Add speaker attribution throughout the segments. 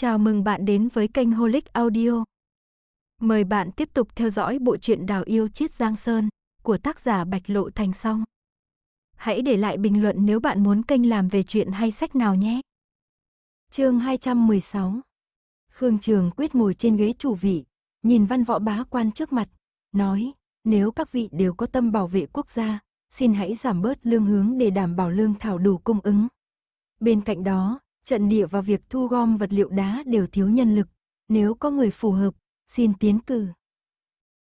Speaker 1: Chào mừng bạn đến với kênh Holic Audio. Mời bạn tiếp tục theo dõi bộ truyện Đào yêu chiết Giang Sơn của tác giả Bạch Lộ Thành Song. Hãy để lại bình luận nếu bạn muốn kênh làm về chuyện hay sách nào nhé. Chương 216. Khương Trường quyết ngồi trên ghế chủ vị, nhìn văn võ bá quan trước mặt, nói: "Nếu các vị đều có tâm bảo vệ quốc gia, xin hãy giảm bớt lương hướng để đảm bảo lương thảo đủ cung ứng." Bên cạnh đó, trận địa và việc thu gom vật liệu đá đều thiếu nhân lực, nếu có người phù hợp, xin tiến cử.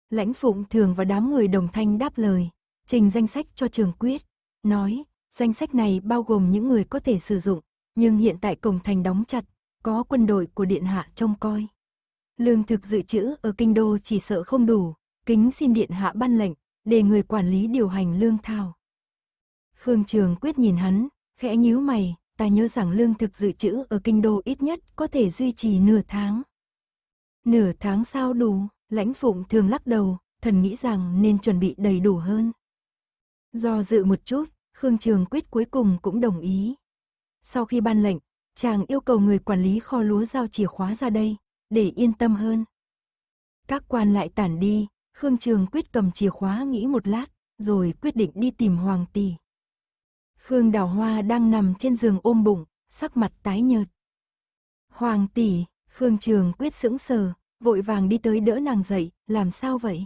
Speaker 1: Lãnh Phụng Thường và đám người đồng thanh đáp lời, trình danh sách cho trường quyết, nói, danh sách này bao gồm những người có thể sử dụng, nhưng hiện tại cổng thành đóng chặt, có quân đội của Điện Hạ trông coi. Lương thực dự trữ ở Kinh Đô chỉ sợ không đủ, kính xin Điện Hạ ban lệnh, để người quản lý điều hành lương thao. Khương Trường quyết nhìn hắn, khẽ nhíu mày, ta nhớ rằng lương thực dự trữ ở kinh đô ít nhất có thể duy trì nửa tháng. Nửa tháng sao đủ, lãnh phụng thường lắc đầu, thần nghĩ rằng nên chuẩn bị đầy đủ hơn. Do dự một chút, Khương Trường Quyết cuối cùng cũng đồng ý. Sau khi ban lệnh, chàng yêu cầu người quản lý kho lúa giao chìa khóa ra đây, để yên tâm hơn. Các quan lại tản đi, Khương Trường Quyết cầm chìa khóa nghĩ một lát, rồi quyết định đi tìm Hoàng Tỷ. Khương Đào Hoa đang nằm trên giường ôm bụng, sắc mặt tái nhợt. Hoàng tỷ, Khương Trường quyết sững sờ, vội vàng đi tới đỡ nàng dậy, làm sao vậy?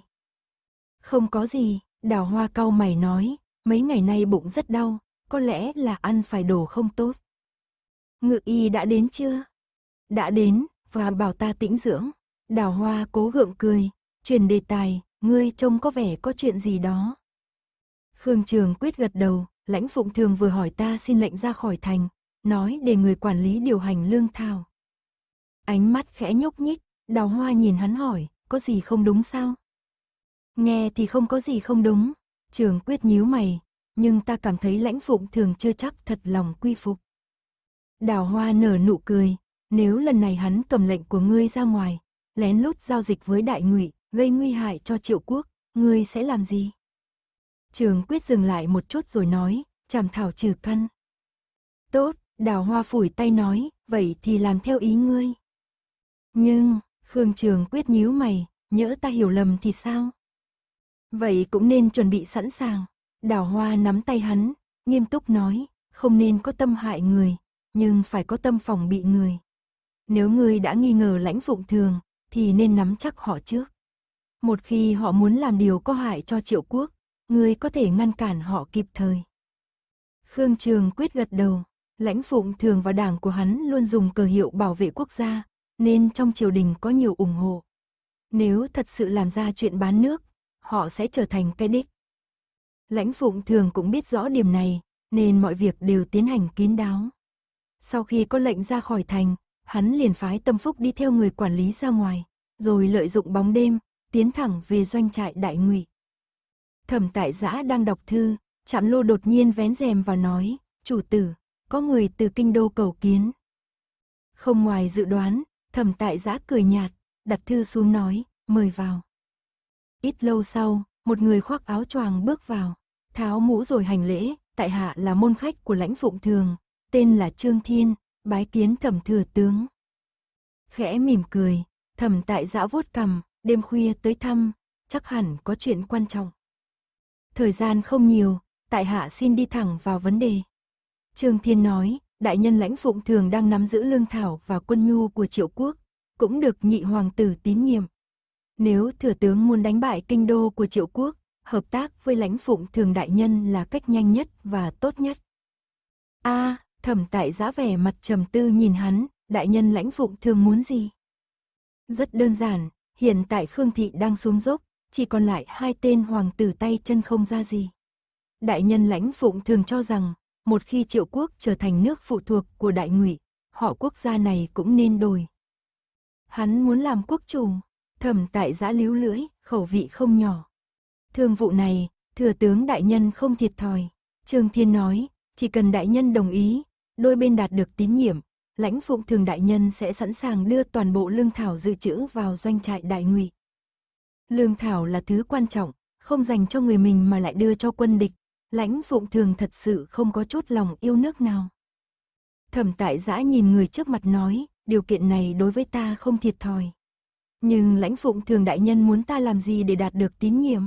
Speaker 1: Không có gì, Đào Hoa cau mày nói, mấy ngày nay bụng rất đau, có lẽ là ăn phải đồ không tốt. Ngự y đã đến chưa? Đã đến, và bảo ta tĩnh dưỡng. Đào Hoa cố gượng cười, truyền đề tài, ngươi trông có vẻ có chuyện gì đó. Khương Trường quyết gật đầu, Lãnh Phụng Thường vừa hỏi ta xin lệnh ra khỏi thành, nói để người quản lý điều hành lương thảo. Ánh mắt khẽ nhúc nhích, đào hoa nhìn hắn hỏi, có gì không đúng sao? Nghe thì không có gì không đúng, trường quyết nhíu mày, nhưng ta cảm thấy lãnh phụng thường chưa chắc thật lòng quy phục. Đào hoa nở nụ cười, nếu lần này hắn cầm lệnh của ngươi ra ngoài, lén lút giao dịch với đại ngụy, gây nguy hại cho triệu quốc, ngươi sẽ làm gì? Trường quyết dừng lại một chút rồi nói, chảm thảo trừ căn. Tốt, đào hoa phủi tay nói, vậy thì làm theo ý ngươi. Nhưng, Khương Trường quyết nhíu mày, nhỡ ta hiểu lầm thì sao? Vậy cũng nên chuẩn bị sẵn sàng. Đào hoa nắm tay hắn, nghiêm túc nói, không nên có tâm hại người, nhưng phải có tâm phòng bị người. Nếu ngươi đã nghi ngờ lãnh phụng thường, thì nên nắm chắc họ trước. Một khi họ muốn làm điều có hại cho triệu quốc, ngươi có thể ngăn cản họ kịp thời. Khương Trường quyết gật đầu, lãnh phụng thường và đảng của hắn luôn dùng cờ hiệu bảo vệ quốc gia, nên trong triều đình có nhiều ủng hộ. Nếu thật sự làm ra chuyện bán nước, họ sẽ trở thành cái đích. Lãnh phụng thường cũng biết rõ điểm này, nên mọi việc đều tiến hành kín đáo. Sau khi có lệnh ra khỏi thành, hắn liền phái tâm phúc đi theo người quản lý ra ngoài, rồi lợi dụng bóng đêm, tiến thẳng về doanh trại đại ngụy. Thẩm tại giã đang đọc thư, chạm lô đột nhiên vén rèm và nói, chủ tử, có người từ kinh đô cầu kiến. Không ngoài dự đoán, thẩm tại giã cười nhạt, đặt thư xuống nói, mời vào. Ít lâu sau, một người khoác áo choàng bước vào, tháo mũ rồi hành lễ, tại hạ là môn khách của lãnh phụng thường, tên là Trương Thiên, bái kiến thẩm thừa tướng. Khẽ mỉm cười, thẩm tại giã vuốt cằm, đêm khuya tới thăm, chắc hẳn có chuyện quan trọng thời gian không nhiều, tại hạ xin đi thẳng vào vấn đề. Trương Thiên nói, đại nhân lãnh phụng thường đang nắm giữ lương thảo và quân nhu của triệu quốc, cũng được nhị hoàng tử tín nhiệm. Nếu thừa tướng muốn đánh bại kinh đô của triệu quốc, hợp tác với lãnh phụng thường đại nhân là cách nhanh nhất và tốt nhất. A, à, thẩm tại giã vẻ mặt trầm tư nhìn hắn, đại nhân lãnh phụng thường muốn gì? Rất đơn giản, hiện tại Khương Thị đang xuống dốc, chỉ còn lại hai tên hoàng tử tay chân không ra gì. Đại nhân lãnh phụng thường cho rằng, một khi triệu quốc trở thành nước phụ thuộc của đại ngụy, họ quốc gia này cũng nên đổi. Hắn muốn làm quốc chủ, thẩm tại giã líu lưỡi, khẩu vị không nhỏ. Thương vụ này, thừa tướng đại nhân không thiệt thòi. Trương Thiên nói, chỉ cần đại nhân đồng ý, đôi bên đạt được tín nhiệm, lãnh phụng thường đại nhân sẽ sẵn sàng đưa toàn bộ lương thảo dự trữ vào doanh trại đại ngụy lương thảo là thứ quan trọng, không dành cho người mình mà lại đưa cho quân địch, lãnh phụng thường thật sự không có chút lòng yêu nước nào. Thẩm tại giã nhìn người trước mặt nói, điều kiện này đối với ta không thiệt thòi. Nhưng lãnh phụng thường đại nhân muốn ta làm gì để đạt được tín nhiệm?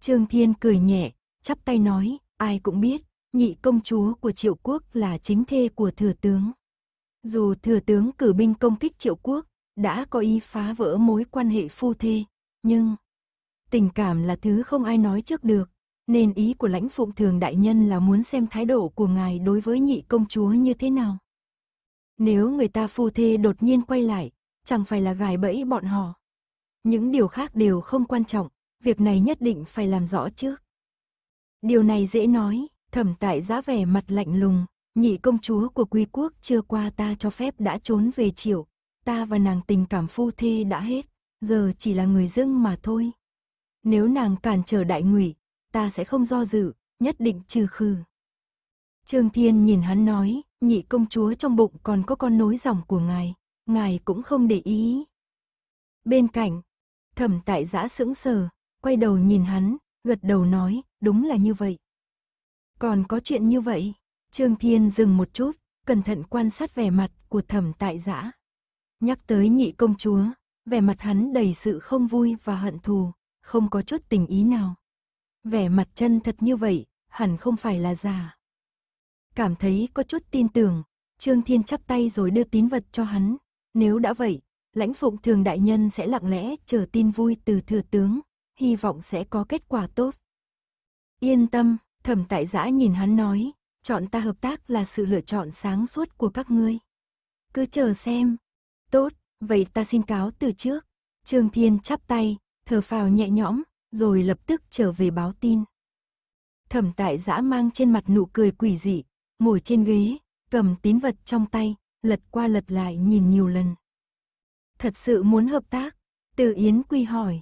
Speaker 1: Trương Thiên cười nhẹ, chắp tay nói, ai cũng biết, nhị công chúa của triệu quốc là chính thê của thừa tướng. Dù thừa tướng cử binh công kích triệu quốc, đã có ý phá vỡ mối quan hệ phu thê, nhưng, tình cảm là thứ không ai nói trước được, nên ý của lãnh phụng thường đại nhân là muốn xem thái độ của ngài đối với nhị công chúa như thế nào. Nếu người ta phu thê đột nhiên quay lại, chẳng phải là gài bẫy bọn họ. Những điều khác đều không quan trọng, việc này nhất định phải làm rõ trước. Điều này dễ nói, thẩm tại giá vẻ mặt lạnh lùng, nhị công chúa của quy quốc chưa qua ta cho phép đã trốn về triệu, ta và nàng tình cảm phu thê đã hết giờ chỉ là người dưng mà thôi. Nếu nàng cản trở đại ngụy, ta sẽ không do dự, nhất định trừ khử. Trương Thiên nhìn hắn nói, nhị công chúa trong bụng còn có con nối dòng của ngài, ngài cũng không để ý. Bên cạnh, thẩm tại giã sững sờ, quay đầu nhìn hắn, gật đầu nói, đúng là như vậy. Còn có chuyện như vậy, Trương Thiên dừng một chút, cẩn thận quan sát vẻ mặt của thẩm tại giã. Nhắc tới nhị công chúa, vẻ mặt hắn đầy sự không vui và hận thù, không có chút tình ý nào. Vẻ mặt chân thật như vậy, hẳn không phải là giả. Cảm thấy có chút tin tưởng, Trương Thiên chắp tay rồi đưa tín vật cho hắn. Nếu đã vậy, lãnh phụng thường đại nhân sẽ lặng lẽ chờ tin vui từ thừa tướng, hy vọng sẽ có kết quả tốt. Yên tâm, thẩm tại giã nhìn hắn nói, chọn ta hợp tác là sự lựa chọn sáng suốt của các ngươi. Cứ chờ xem. Tốt, vậy ta xin cáo từ trước. Trương Thiên chắp tay, thở phào nhẹ nhõm, rồi lập tức trở về báo tin. Thẩm tại giã mang trên mặt nụ cười quỷ dị, ngồi trên ghế, cầm tín vật trong tay, lật qua lật lại nhìn nhiều lần. Thật sự muốn hợp tác, từ Yến Quy hỏi.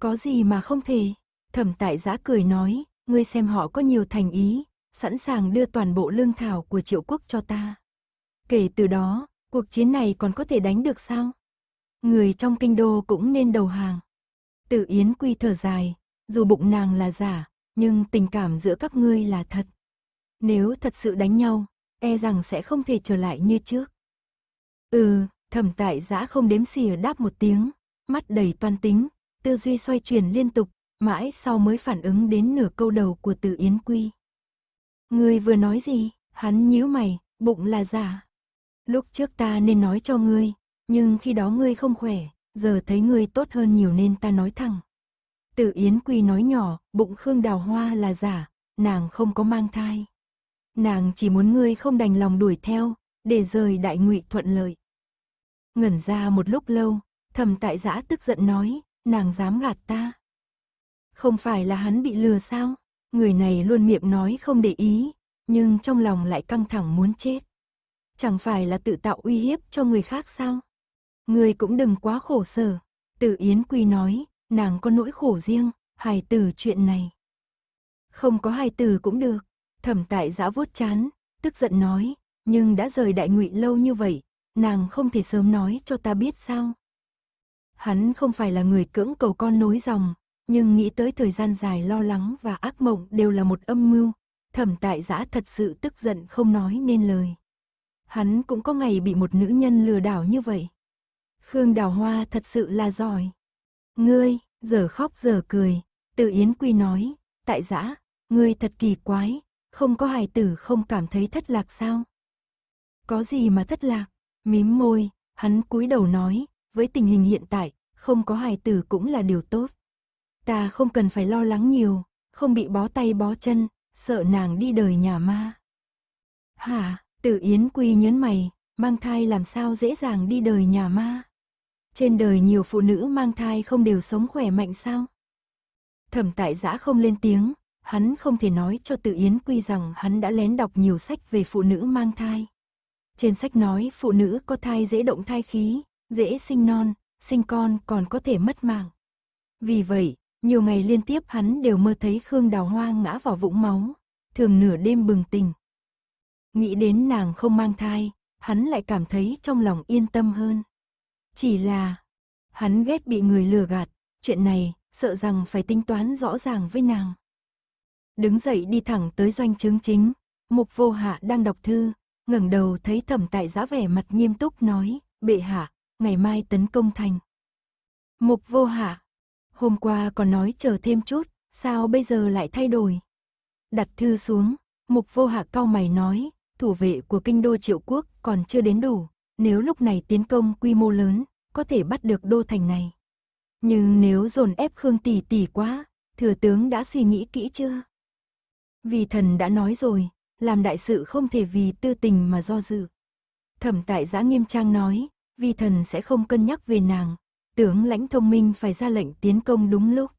Speaker 1: Có gì mà không thể, thẩm tại giã cười nói, ngươi xem họ có nhiều thành ý, sẵn sàng đưa toàn bộ lương thảo của triệu quốc cho ta. Kể từ đó, Cuộc chiến này còn có thể đánh được sao? Người trong kinh đô cũng nên đầu hàng. Tử Yến Quy thở dài, dù bụng nàng là giả, nhưng tình cảm giữa các ngươi là thật. Nếu thật sự đánh nhau, e rằng sẽ không thể trở lại như trước. Ừ, thẩm tại giã không đếm xỉa đáp một tiếng, mắt đầy toan tính, tư duy xoay chuyển liên tục, mãi sau mới phản ứng đến nửa câu đầu của tử Yến Quy. Người vừa nói gì? Hắn nhíu mày, bụng là giả, lúc trước ta nên nói cho ngươi, nhưng khi đó ngươi không khỏe, giờ thấy ngươi tốt hơn nhiều nên ta nói thẳng. Tử Yến Quy nói nhỏ, bụng Khương Đào Hoa là giả, nàng không có mang thai. Nàng chỉ muốn ngươi không đành lòng đuổi theo, để rời đại ngụy thuận lợi. Ngẩn ra một lúc lâu, thầm tại giã tức giận nói, nàng dám gạt ta. Không phải là hắn bị lừa sao? Người này luôn miệng nói không để ý, nhưng trong lòng lại căng thẳng muốn chết chẳng phải là tự tạo uy hiếp cho người khác sao? Người cũng đừng quá khổ sở. Tử Yến Quy nói, nàng có nỗi khổ riêng, hài tử chuyện này. Không có hài tử cũng được, thẩm tại giã vuốt chán, tức giận nói, nhưng đã rời đại ngụy lâu như vậy, nàng không thể sớm nói cho ta biết sao. Hắn không phải là người cưỡng cầu con nối dòng, nhưng nghĩ tới thời gian dài lo lắng và ác mộng đều là một âm mưu, thẩm tại giã thật sự tức giận không nói nên lời hắn cũng có ngày bị một nữ nhân lừa đảo như vậy. Khương Đào Hoa thật sự là giỏi. Ngươi, giờ khóc giờ cười, Từ Yến Quy nói, tại dã ngươi thật kỳ quái, không có hài tử không cảm thấy thất lạc sao? Có gì mà thất lạc? Mím môi, hắn cúi đầu nói, với tình hình hiện tại, không có hài tử cũng là điều tốt. Ta không cần phải lo lắng nhiều, không bị bó tay bó chân, sợ nàng đi đời nhà ma. Hả? Tử Yến Quy nhớn mày, mang thai làm sao dễ dàng đi đời nhà ma. Trên đời nhiều phụ nữ mang thai không đều sống khỏe mạnh sao? Thẩm tại giã không lên tiếng, hắn không thể nói cho Tử Yến Quy rằng hắn đã lén đọc nhiều sách về phụ nữ mang thai. Trên sách nói phụ nữ có thai dễ động thai khí, dễ sinh non, sinh con còn có thể mất mạng. Vì vậy, nhiều ngày liên tiếp hắn đều mơ thấy Khương Đào Hoa ngã vào vũng máu, thường nửa đêm bừng tỉnh, Nghĩ đến nàng không mang thai, hắn lại cảm thấy trong lòng yên tâm hơn. Chỉ là, hắn ghét bị người lừa gạt, chuyện này sợ rằng phải tính toán rõ ràng với nàng. Đứng dậy đi thẳng tới doanh chứng chính, mục vô hạ đang đọc thư, ngẩng đầu thấy thẩm tại giá vẻ mặt nghiêm túc nói, bệ hạ, ngày mai tấn công thành. Mục vô hạ, hôm qua còn nói chờ thêm chút, sao bây giờ lại thay đổi? Đặt thư xuống, mục vô hạ cau mày nói, thủ vệ của kinh đô triệu quốc còn chưa đến đủ, nếu lúc này tiến công quy mô lớn, có thể bắt được đô thành này. Nhưng nếu dồn ép Khương Tỷ Tỷ quá, thừa tướng đã suy nghĩ kỹ chưa? Vì thần đã nói rồi, làm đại sự không thể vì tư tình mà do dự. Thẩm tại giã nghiêm trang nói, vì thần sẽ không cân nhắc về nàng, tướng lãnh thông minh phải ra lệnh tiến công đúng lúc.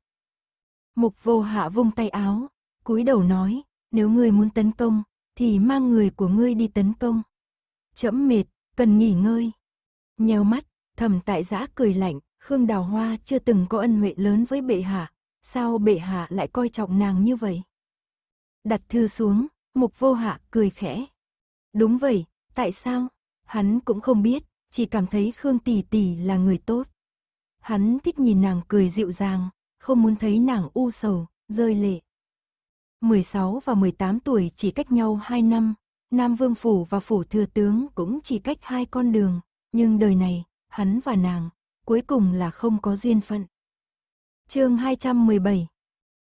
Speaker 1: Mục vô hạ vung tay áo, cúi đầu nói, nếu ngươi muốn tấn công, thì mang người của ngươi đi tấn công. Chẫm mệt, cần nghỉ ngơi. Nheo mắt, thầm tại giã cười lạnh, Khương Đào Hoa chưa từng có ân huệ lớn với bệ hạ, sao bệ hạ lại coi trọng nàng như vậy? Đặt thư xuống, mục vô hạ cười khẽ. Đúng vậy, tại sao? Hắn cũng không biết, chỉ cảm thấy Khương Tỷ Tỷ là người tốt. Hắn thích nhìn nàng cười dịu dàng, không muốn thấy nàng u sầu, rơi lệ. 16 và 18 tuổi chỉ cách nhau 2 năm, Nam Vương Phủ và Phủ Thừa Tướng cũng chỉ cách hai con đường, nhưng đời này, hắn và nàng, cuối cùng là không có duyên phận. chương 217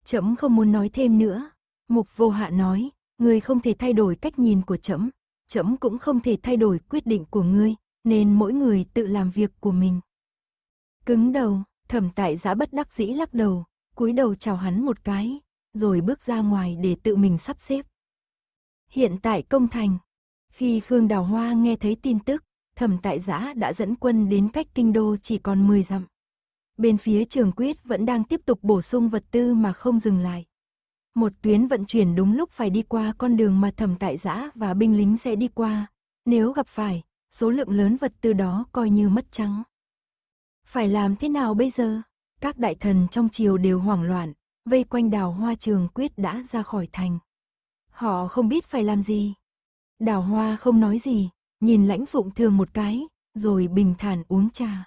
Speaker 1: Chấm không muốn nói thêm nữa, Mục Vô Hạ nói, người không thể thay đổi cách nhìn của chấm, chấm cũng không thể thay đổi quyết định của ngươi, nên mỗi người tự làm việc của mình. Cứng đầu, thẩm tại giã bất đắc dĩ lắc đầu, cúi đầu chào hắn một cái, rồi bước ra ngoài để tự mình sắp xếp. Hiện tại công thành, khi Khương Đào Hoa nghe thấy tin tức, thẩm tại giã đã dẫn quân đến cách kinh đô chỉ còn 10 dặm. Bên phía trường quyết vẫn đang tiếp tục bổ sung vật tư mà không dừng lại. Một tuyến vận chuyển đúng lúc phải đi qua con đường mà thẩm tại giã và binh lính sẽ đi qua. Nếu gặp phải, số lượng lớn vật tư đó coi như mất trắng. Phải làm thế nào bây giờ? Các đại thần trong triều đều hoảng loạn, vây quanh đào hoa trường quyết đã ra khỏi thành. Họ không biết phải làm gì. Đào hoa không nói gì, nhìn lãnh phụng thường một cái, rồi bình thản uống trà.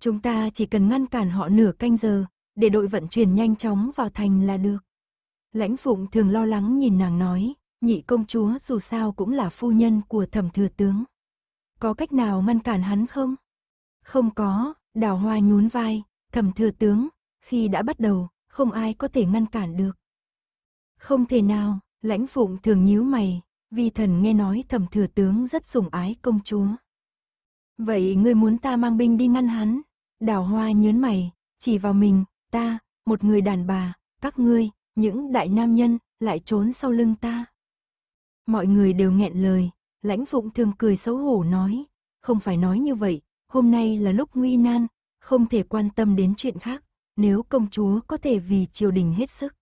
Speaker 1: Chúng ta chỉ cần ngăn cản họ nửa canh giờ, để đội vận chuyển nhanh chóng vào thành là được. Lãnh phụng thường lo lắng nhìn nàng nói, nhị công chúa dù sao cũng là phu nhân của thẩm thừa tướng. Có cách nào ngăn cản hắn không? Không có, đào hoa nhún vai, thẩm thừa tướng, khi đã bắt đầu, không ai có thể ngăn cản được. Không thể nào, lãnh phụng thường nhíu mày, vì thần nghe nói thẩm thừa tướng rất sủng ái công chúa. Vậy ngươi muốn ta mang binh đi ngăn hắn? Đào hoa nhớn mày, chỉ vào mình, ta, một người đàn bà, các ngươi, những đại nam nhân, lại trốn sau lưng ta. Mọi người đều nghẹn lời, lãnh phụng thường cười xấu hổ nói, không phải nói như vậy, hôm nay là lúc nguy nan, không thể quan tâm đến chuyện khác nếu công chúa có thể vì triều đình hết sức.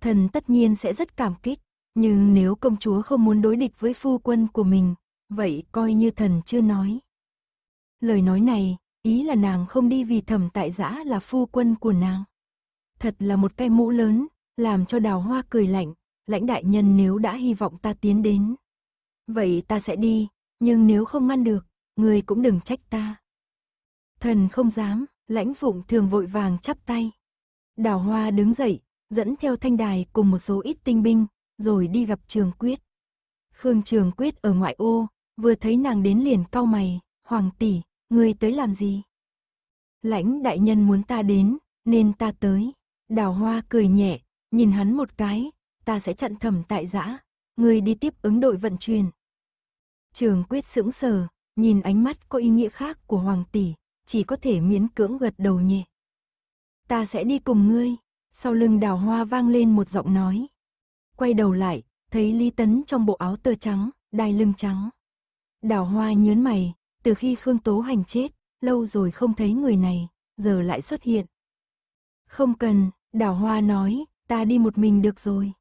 Speaker 1: Thần tất nhiên sẽ rất cảm kích, nhưng nếu công chúa không muốn đối địch với phu quân của mình, vậy coi như thần chưa nói. Lời nói này, ý là nàng không đi vì thẩm tại giã là phu quân của nàng. Thật là một cái mũ lớn, làm cho đào hoa cười lạnh, lãnh đại nhân nếu đã hy vọng ta tiến đến. Vậy ta sẽ đi, nhưng nếu không ngăn được, người cũng đừng trách ta. Thần không dám, lãnh phụng thường vội vàng chắp tay. Đào hoa đứng dậy, dẫn theo thanh đài cùng một số ít tinh binh, rồi đi gặp trường quyết. Khương trường quyết ở ngoại ô, vừa thấy nàng đến liền cau mày, hoàng tỷ, người tới làm gì? Lãnh đại nhân muốn ta đến, nên ta tới. Đào hoa cười nhẹ, nhìn hắn một cái, ta sẽ chặn thầm tại giã, người đi tiếp ứng đội vận chuyển. Trường quyết sững sờ, nhìn ánh mắt có ý nghĩa khác của hoàng tỷ, chỉ có thể miễn cưỡng gật đầu nhẹ. Ta sẽ đi cùng ngươi, sau lưng đào hoa vang lên một giọng nói. Quay đầu lại, thấy Lý Tấn trong bộ áo tơ trắng, đai lưng trắng. Đào hoa nhớn mày, từ khi Khương Tố Hành chết, lâu rồi không thấy người này, giờ lại xuất hiện. Không cần, đào hoa nói, ta đi một mình được rồi.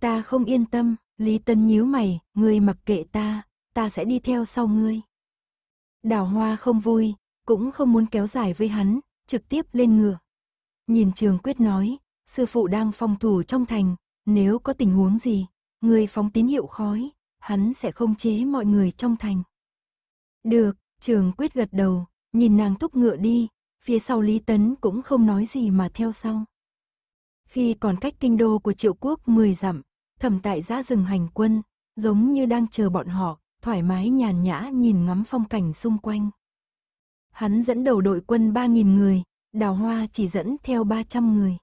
Speaker 1: Ta không yên tâm, Lý tấn nhíu mày, ngươi mặc kệ ta, ta sẽ đi theo sau ngươi. Đào hoa không vui, cũng không muốn kéo dài với hắn, trực tiếp lên ngựa. Nhìn Trường Quyết nói, sư phụ đang phòng thủ trong thành, nếu có tình huống gì, người phóng tín hiệu khói, hắn sẽ không chế mọi người trong thành. Được, Trường Quyết gật đầu, nhìn nàng thúc ngựa đi, phía sau Lý Tấn cũng không nói gì mà theo sau. Khi còn cách kinh đô của triệu quốc 10 dặm, thẩm tại giã rừng hành quân, giống như đang chờ bọn họ, thoải mái nhàn nhã nhìn ngắm phong cảnh xung quanh. Hắn dẫn đầu đội quân 3.000 người, đào hoa chỉ dẫn theo 300 người.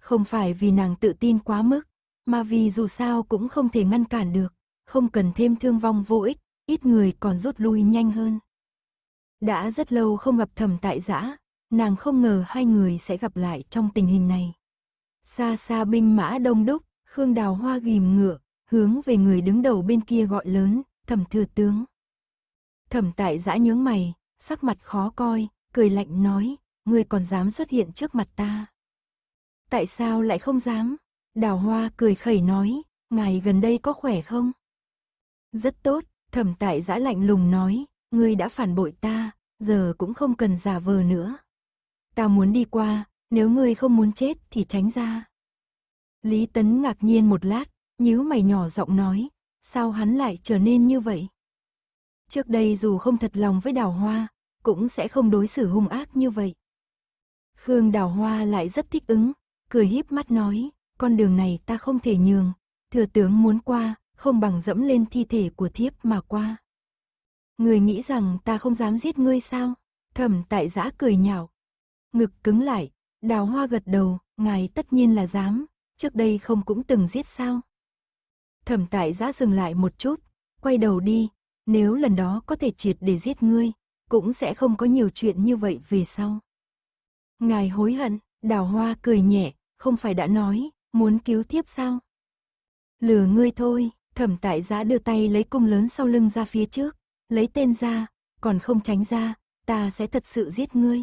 Speaker 1: Không phải vì nàng tự tin quá mức, mà vì dù sao cũng không thể ngăn cản được, không cần thêm thương vong vô ích, ít người còn rút lui nhanh hơn. Đã rất lâu không gặp thầm tại giã, nàng không ngờ hai người sẽ gặp lại trong tình hình này. Xa xa binh mã đông đúc, Khương Đào Hoa ghim ngựa, hướng về người đứng đầu bên kia gọi lớn, thẩm thừa tướng. Thẩm tại giã nhướng mày, sắc mặt khó coi, cười lạnh nói, ngươi còn dám xuất hiện trước mặt ta. Tại sao lại không dám? Đào Hoa cười khẩy nói, ngài gần đây có khỏe không? Rất tốt, thẩm tại giã lạnh lùng nói, ngươi đã phản bội ta, giờ cũng không cần giả vờ nữa. Ta muốn đi qua, nếu ngươi không muốn chết thì tránh ra. Lý Tấn ngạc nhiên một lát, nhíu mày nhỏ giọng nói, sao hắn lại trở nên như vậy? Trước đây dù không thật lòng với đào hoa, cũng sẽ không đối xử hung ác như vậy. Khương đào hoa lại rất thích ứng, cười híp mắt nói, con đường này ta không thể nhường, thừa tướng muốn qua, không bằng dẫm lên thi thể của thiếp mà qua. Người nghĩ rằng ta không dám giết ngươi sao? Thẩm tại giã cười nhạo. Ngực cứng lại, đào hoa gật đầu, ngài tất nhiên là dám, trước đây không cũng từng giết sao. Thẩm tại giã dừng lại một chút, quay đầu đi, nếu lần đó có thể triệt để giết ngươi, cũng sẽ không có nhiều chuyện như vậy về sau. Ngài hối hận, đào hoa cười nhẹ, không phải đã nói, muốn cứu tiếp sao? Lừa ngươi thôi, thẩm tại giã đưa tay lấy cung lớn sau lưng ra phía trước, lấy tên ra, còn không tránh ra, ta sẽ thật sự giết ngươi.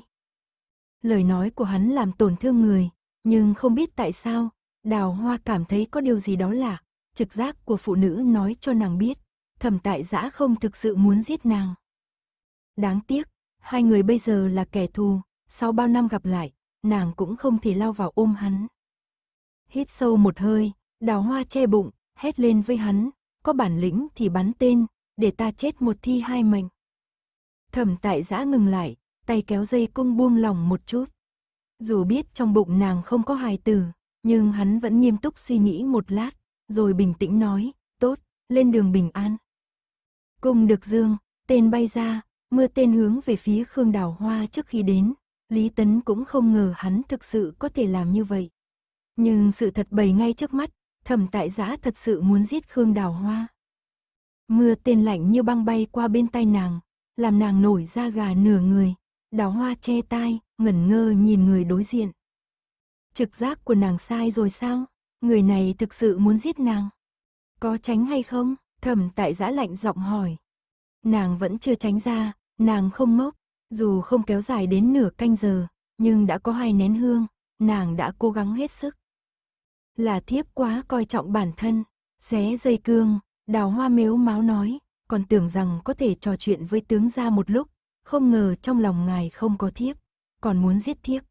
Speaker 1: Lời nói của hắn làm tổn thương người, nhưng không biết tại sao, đào hoa cảm thấy có điều gì đó là trực giác của phụ nữ nói cho nàng biết, thẩm tại giã không thực sự muốn giết nàng. Đáng tiếc, hai người bây giờ là kẻ thù, sau bao năm gặp lại, nàng cũng không thể lao vào ôm hắn. Hít sâu một hơi, đào hoa che bụng, hét lên với hắn, có bản lĩnh thì bắn tên, để ta chết một thi hai mệnh." Thẩm tại giã ngừng lại, tay kéo dây cung buông lòng một chút. Dù biết trong bụng nàng không có hài tử, nhưng hắn vẫn nghiêm túc suy nghĩ một lát, rồi bình tĩnh nói, tốt, lên đường bình an. Cùng được dương, tên bay ra, mưa tên hướng về phía Khương Đào Hoa trước khi đến. Lý Tấn cũng không ngờ hắn thực sự có thể làm như vậy. Nhưng sự thật bày ngay trước mắt, thẩm tại giã thật sự muốn giết Khương Đào Hoa. Mưa tên lạnh như băng bay qua bên tay nàng, làm nàng nổi da gà nửa người. Đào Hoa che tai, ngẩn ngơ nhìn người đối diện. Trực giác của nàng sai rồi sao? Người này thực sự muốn giết nàng. Có tránh hay không? Thẩm tại giã lạnh giọng hỏi. Nàng vẫn chưa tránh ra, nàng không mốc, dù không kéo dài đến nửa canh giờ, nhưng đã có hai nén hương, nàng đã cố gắng hết sức. Là thiếp quá coi trọng bản thân, xé dây cương, đào hoa mếu máu nói, còn tưởng rằng có thể trò chuyện với tướng ra một lúc, không ngờ trong lòng ngài không có thiếp, còn muốn giết thiếp.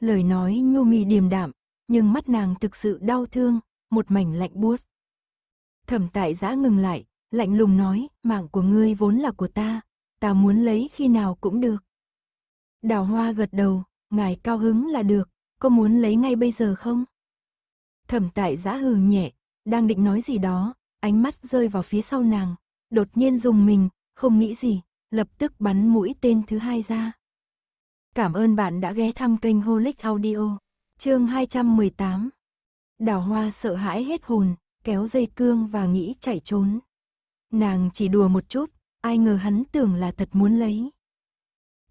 Speaker 1: Lời nói nhu mì điềm đạm, nhưng mắt nàng thực sự đau thương, một mảnh lạnh buốt. Thẩm tại giã ngừng lại, lạnh lùng nói, mạng của ngươi vốn là của ta, ta muốn lấy khi nào cũng được. Đào hoa gật đầu, ngài cao hứng là được, có muốn lấy ngay bây giờ không? Thẩm tại giã hừ nhẹ, đang định nói gì đó, ánh mắt rơi vào phía sau nàng, đột nhiên dùng mình, không nghĩ gì, lập tức bắn mũi tên thứ hai ra. Cảm ơn bạn đã ghé thăm kênh Holic Audio, chương 218. Đào hoa sợ hãi hết hồn, kéo dây cương và nghĩ chạy trốn. Nàng chỉ đùa một chút, ai ngờ hắn tưởng là thật muốn lấy.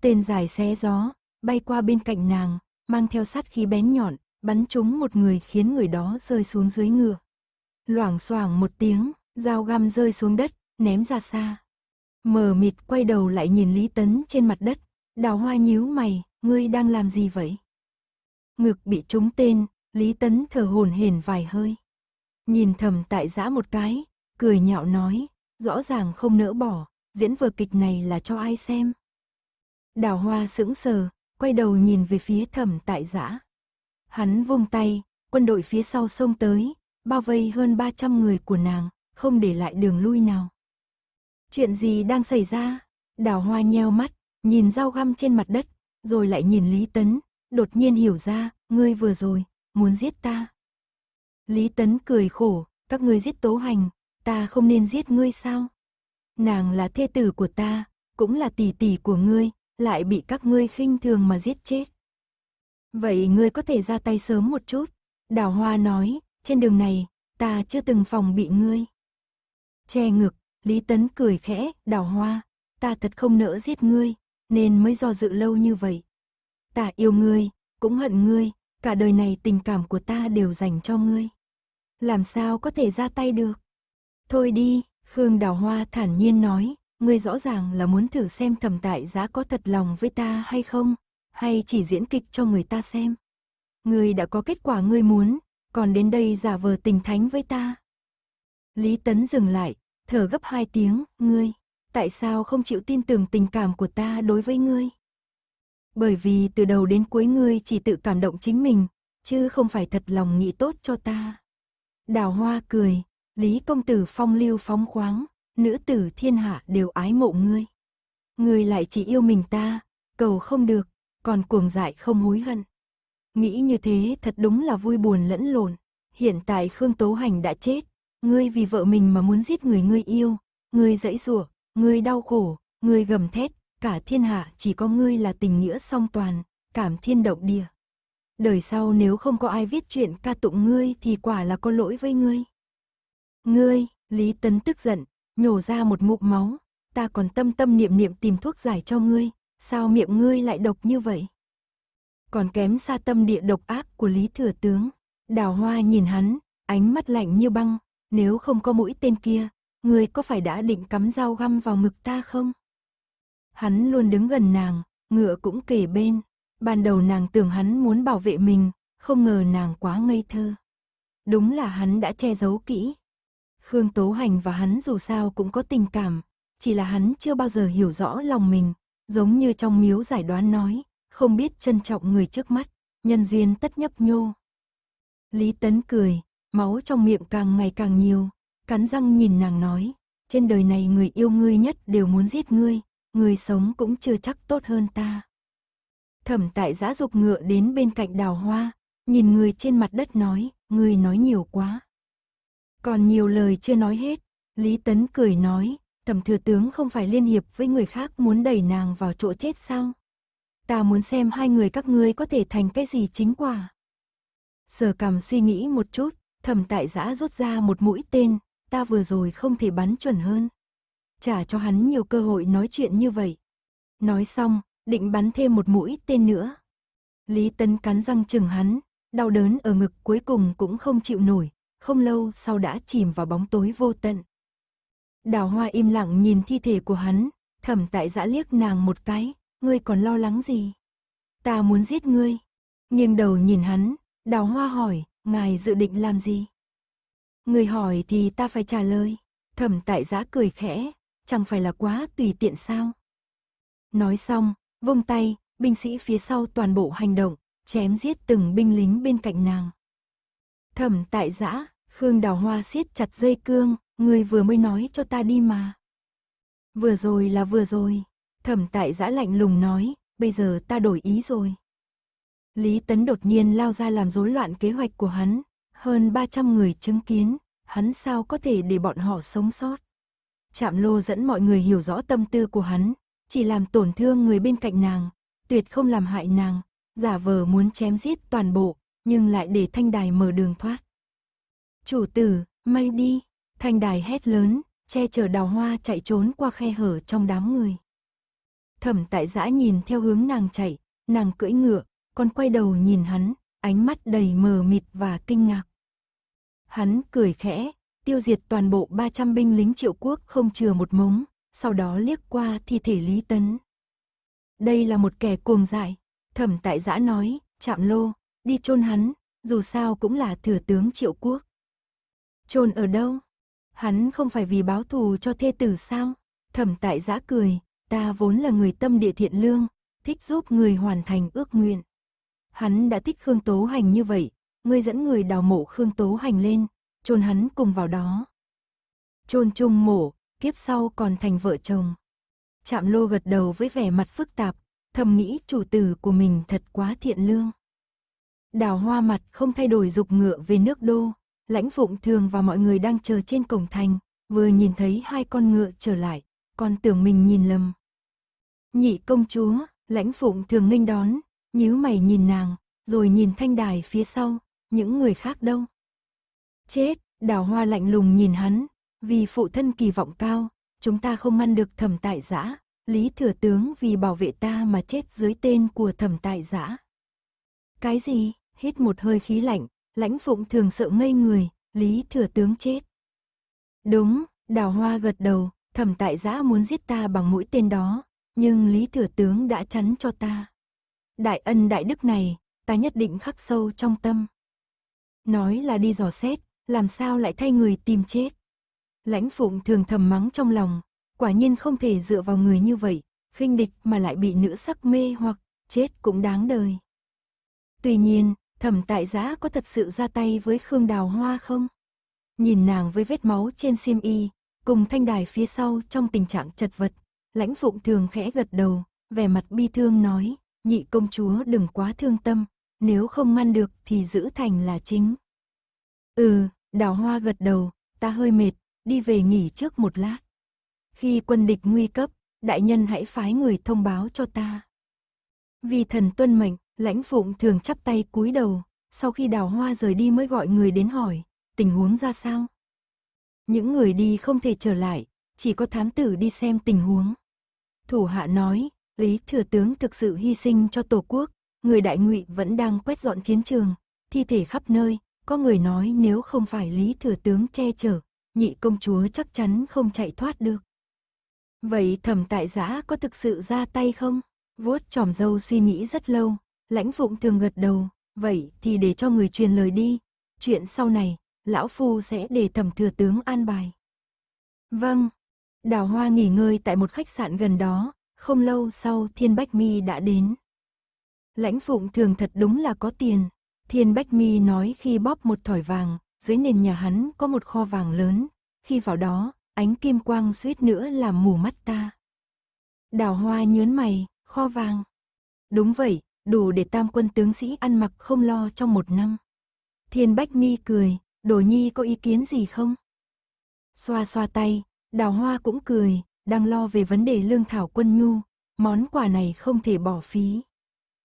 Speaker 1: Tên dài xé gió, bay qua bên cạnh nàng, mang theo sát khí bén nhọn, bắn trúng một người khiến người đó rơi xuống dưới ngựa. Loảng xoảng một tiếng, dao găm rơi xuống đất, ném ra xa. Mờ mịt quay đầu lại nhìn Lý Tấn trên mặt đất, đào hoa nhíu mày, ngươi đang làm gì vậy? Ngực bị trúng tên, Lý Tấn thở hồn hển vài hơi nhìn thầm tại giã một cái, cười nhạo nói, rõ ràng không nỡ bỏ, diễn vở kịch này là cho ai xem. Đào hoa sững sờ, quay đầu nhìn về phía thẩm tại giã. Hắn vung tay, quân đội phía sau sông tới, bao vây hơn 300 người của nàng, không để lại đường lui nào. Chuyện gì đang xảy ra? Đào hoa nheo mắt, nhìn dao găm trên mặt đất, rồi lại nhìn Lý Tấn, đột nhiên hiểu ra, ngươi vừa rồi, muốn giết ta. Lý Tấn cười khổ, các ngươi giết tố hành, ta không nên giết ngươi sao? Nàng là thê tử của ta, cũng là tỷ tỷ của ngươi, lại bị các ngươi khinh thường mà giết chết. Vậy ngươi có thể ra tay sớm một chút. Đào Hoa nói, trên đường này, ta chưa từng phòng bị ngươi. Che ngực, Lý Tấn cười khẽ, Đào Hoa, ta thật không nỡ giết ngươi, nên mới do dự lâu như vậy. Ta yêu ngươi, cũng hận ngươi, cả đời này tình cảm của ta đều dành cho ngươi làm sao có thể ra tay được. Thôi đi, Khương Đào Hoa thản nhiên nói, ngươi rõ ràng là muốn thử xem thẩm tại giá có thật lòng với ta hay không, hay chỉ diễn kịch cho người ta xem. Ngươi đã có kết quả ngươi muốn, còn đến đây giả vờ tình thánh với ta. Lý Tấn dừng lại, thở gấp hai tiếng, ngươi, tại sao không chịu tin tưởng tình cảm của ta đối với ngươi? Bởi vì từ đầu đến cuối ngươi chỉ tự cảm động chính mình, chứ không phải thật lòng nghĩ tốt cho ta. Đào hoa cười, Lý công tử phong lưu phóng khoáng, nữ tử thiên hạ đều ái mộ ngươi. Ngươi lại chỉ yêu mình ta, cầu không được, còn cuồng dại không hối hận. Nghĩ như thế thật đúng là vui buồn lẫn lộn. Hiện tại Khương Tố Hành đã chết, ngươi vì vợ mình mà muốn giết người ngươi yêu, ngươi dãy rủa, ngươi đau khổ, ngươi gầm thét, cả thiên hạ chỉ có ngươi là tình nghĩa song toàn, cảm thiên động địa đời sau nếu không có ai viết chuyện ca tụng ngươi thì quả là có lỗi với ngươi. Ngươi, Lý Tấn tức giận, nhổ ra một ngụm máu, ta còn tâm tâm niệm niệm tìm thuốc giải cho ngươi, sao miệng ngươi lại độc như vậy? Còn kém xa tâm địa độc ác của Lý Thừa Tướng, đào hoa nhìn hắn, ánh mắt lạnh như băng, nếu không có mũi tên kia, ngươi có phải đã định cắm dao găm vào ngực ta không? Hắn luôn đứng gần nàng, ngựa cũng kề bên, Ban đầu nàng tưởng hắn muốn bảo vệ mình, không ngờ nàng quá ngây thơ. Đúng là hắn đã che giấu kỹ. Khương Tố Hành và hắn dù sao cũng có tình cảm, chỉ là hắn chưa bao giờ hiểu rõ lòng mình, giống như trong miếu giải đoán nói, không biết trân trọng người trước mắt, nhân duyên tất nhấp nhô. Lý Tấn cười, máu trong miệng càng ngày càng nhiều, cắn răng nhìn nàng nói, trên đời này người yêu ngươi nhất đều muốn giết ngươi, người sống cũng chưa chắc tốt hơn ta. Thẩm tại giã dục ngựa đến bên cạnh đào hoa, nhìn người trên mặt đất nói, người nói nhiều quá. Còn nhiều lời chưa nói hết, Lý Tấn cười nói, thẩm thừa tướng không phải liên hiệp với người khác muốn đẩy nàng vào chỗ chết sao? Ta muốn xem hai người các ngươi có thể thành cái gì chính quả. Sở cầm suy nghĩ một chút, thẩm tại giã rút ra một mũi tên, ta vừa rồi không thể bắn chuẩn hơn. Trả cho hắn nhiều cơ hội nói chuyện như vậy. Nói xong, định bắn thêm một mũi tên nữa. Lý Tấn cắn răng chừng hắn, đau đớn ở ngực cuối cùng cũng không chịu nổi, không lâu sau đã chìm vào bóng tối vô tận. Đào hoa im lặng nhìn thi thể của hắn, thẩm tại dã liếc nàng một cái, ngươi còn lo lắng gì? Ta muốn giết ngươi. Nghiêng đầu nhìn hắn, đào hoa hỏi, ngài dự định làm gì? Ngươi hỏi thì ta phải trả lời. Thẩm tại giã cười khẽ, chẳng phải là quá tùy tiện sao? Nói xong, Vung tay, binh sĩ phía sau toàn bộ hành động, chém giết từng binh lính bên cạnh nàng. Thẩm tại dã Khương Đào Hoa siết chặt dây cương, người vừa mới nói cho ta đi mà. Vừa rồi là vừa rồi, thẩm tại giã lạnh lùng nói, bây giờ ta đổi ý rồi. Lý Tấn đột nhiên lao ra làm rối loạn kế hoạch của hắn, hơn 300 người chứng kiến, hắn sao có thể để bọn họ sống sót. Chạm lô dẫn mọi người hiểu rõ tâm tư của hắn, chỉ làm tổn thương người bên cạnh nàng, tuyệt không làm hại nàng, giả vờ muốn chém giết toàn bộ, nhưng lại để thanh đài mở đường thoát. Chủ tử, may đi, thanh đài hét lớn, che chở đào hoa chạy trốn qua khe hở trong đám người. Thẩm tại giã nhìn theo hướng nàng chạy, nàng cưỡi ngựa, còn quay đầu nhìn hắn, ánh mắt đầy mờ mịt và kinh ngạc. Hắn cười khẽ, tiêu diệt toàn bộ 300 binh lính triệu quốc không chừa một mống, sau đó liếc qua thi thể Lý Tấn. Đây là một kẻ cuồng dại, thẩm tại giã nói, chạm lô, đi chôn hắn, dù sao cũng là thừa tướng triệu quốc. Chôn ở đâu? Hắn không phải vì báo thù cho thê tử sao? Thẩm tại giã cười, ta vốn là người tâm địa thiện lương, thích giúp người hoàn thành ước nguyện. Hắn đã thích Khương Tố Hành như vậy, ngươi dẫn người đào mộ Khương Tố Hành lên, chôn hắn cùng vào đó. Chôn chung mộ, kiếp sau còn thành vợ chồng. Chạm lô gật đầu với vẻ mặt phức tạp, thầm nghĩ chủ tử của mình thật quá thiện lương. Đào hoa mặt không thay đổi dục ngựa về nước đô, lãnh phụng thường và mọi người đang chờ trên cổng thành, vừa nhìn thấy hai con ngựa trở lại, còn tưởng mình nhìn lầm. Nhị công chúa, lãnh phụng thường nghênh đón, nhíu mày nhìn nàng, rồi nhìn thanh đài phía sau, những người khác đâu. Chết, đào hoa lạnh lùng nhìn hắn, vì phụ thân kỳ vọng cao, chúng ta không ăn được thẩm tại giã, Lý Thừa Tướng vì bảo vệ ta mà chết dưới tên của thẩm tại giã. Cái gì? Hít một hơi khí lạnh, lãnh phụng thường sợ ngây người, Lý Thừa Tướng chết. Đúng, đào hoa gật đầu, thẩm tại giã muốn giết ta bằng mũi tên đó, nhưng Lý Thừa Tướng đã chắn cho ta. Đại ân đại đức này, ta nhất định khắc sâu trong tâm. Nói là đi dò xét, làm sao lại thay người tìm chết. Lãnh Phụng thường thầm mắng trong lòng, quả nhiên không thể dựa vào người như vậy, khinh địch mà lại bị nữ sắc mê hoặc, chết cũng đáng đời. Tuy nhiên, thẩm tại giã có thật sự ra tay với Khương Đào Hoa không? Nhìn nàng với vết máu trên xiêm y, cùng thanh đài phía sau trong tình trạng chật vật, lãnh phụng thường khẽ gật đầu, vẻ mặt bi thương nói, nhị công chúa đừng quá thương tâm, nếu không ngăn được thì giữ thành là chính. Ừ, đào hoa gật đầu, ta hơi mệt, đi về nghỉ trước một lát. Khi quân địch nguy cấp, đại nhân hãy phái người thông báo cho ta. Vì thần tuân mệnh, lãnh phụng thường chắp tay cúi đầu, sau khi đào hoa rời đi mới gọi người đến hỏi, tình huống ra sao? Những người đi không thể trở lại, chỉ có thám tử đi xem tình huống. Thủ hạ nói, Lý Thừa Tướng thực sự hy sinh cho Tổ quốc, người đại ngụy vẫn đang quét dọn chiến trường, thi thể khắp nơi, có người nói nếu không phải Lý Thừa Tướng che chở, nhị công chúa chắc chắn không chạy thoát được. Vậy thẩm tại giã có thực sự ra tay không? Vuốt chòm dâu suy nghĩ rất lâu, lãnh phụng thường gật đầu, vậy thì để cho người truyền lời đi. Chuyện sau này, lão phu sẽ để thẩm thừa tướng an bài. Vâng, đào hoa nghỉ ngơi tại một khách sạn gần đó, không lâu sau Thiên Bách Mi đã đến. Lãnh phụng thường thật đúng là có tiền, Thiên Bách Mi nói khi bóp một thỏi vàng, dưới nền nhà hắn có một kho vàng lớn, khi vào đó, ánh kim quang suýt nữa làm mù mắt ta. Đào hoa nhớn mày, kho vàng. Đúng vậy, đủ để tam quân tướng sĩ ăn mặc không lo trong một năm. Thiên Bách Mi cười, đồ nhi có ý kiến gì không? Xoa xoa tay, đào hoa cũng cười, đang lo về vấn đề lương thảo quân nhu, món quà này không thể bỏ phí.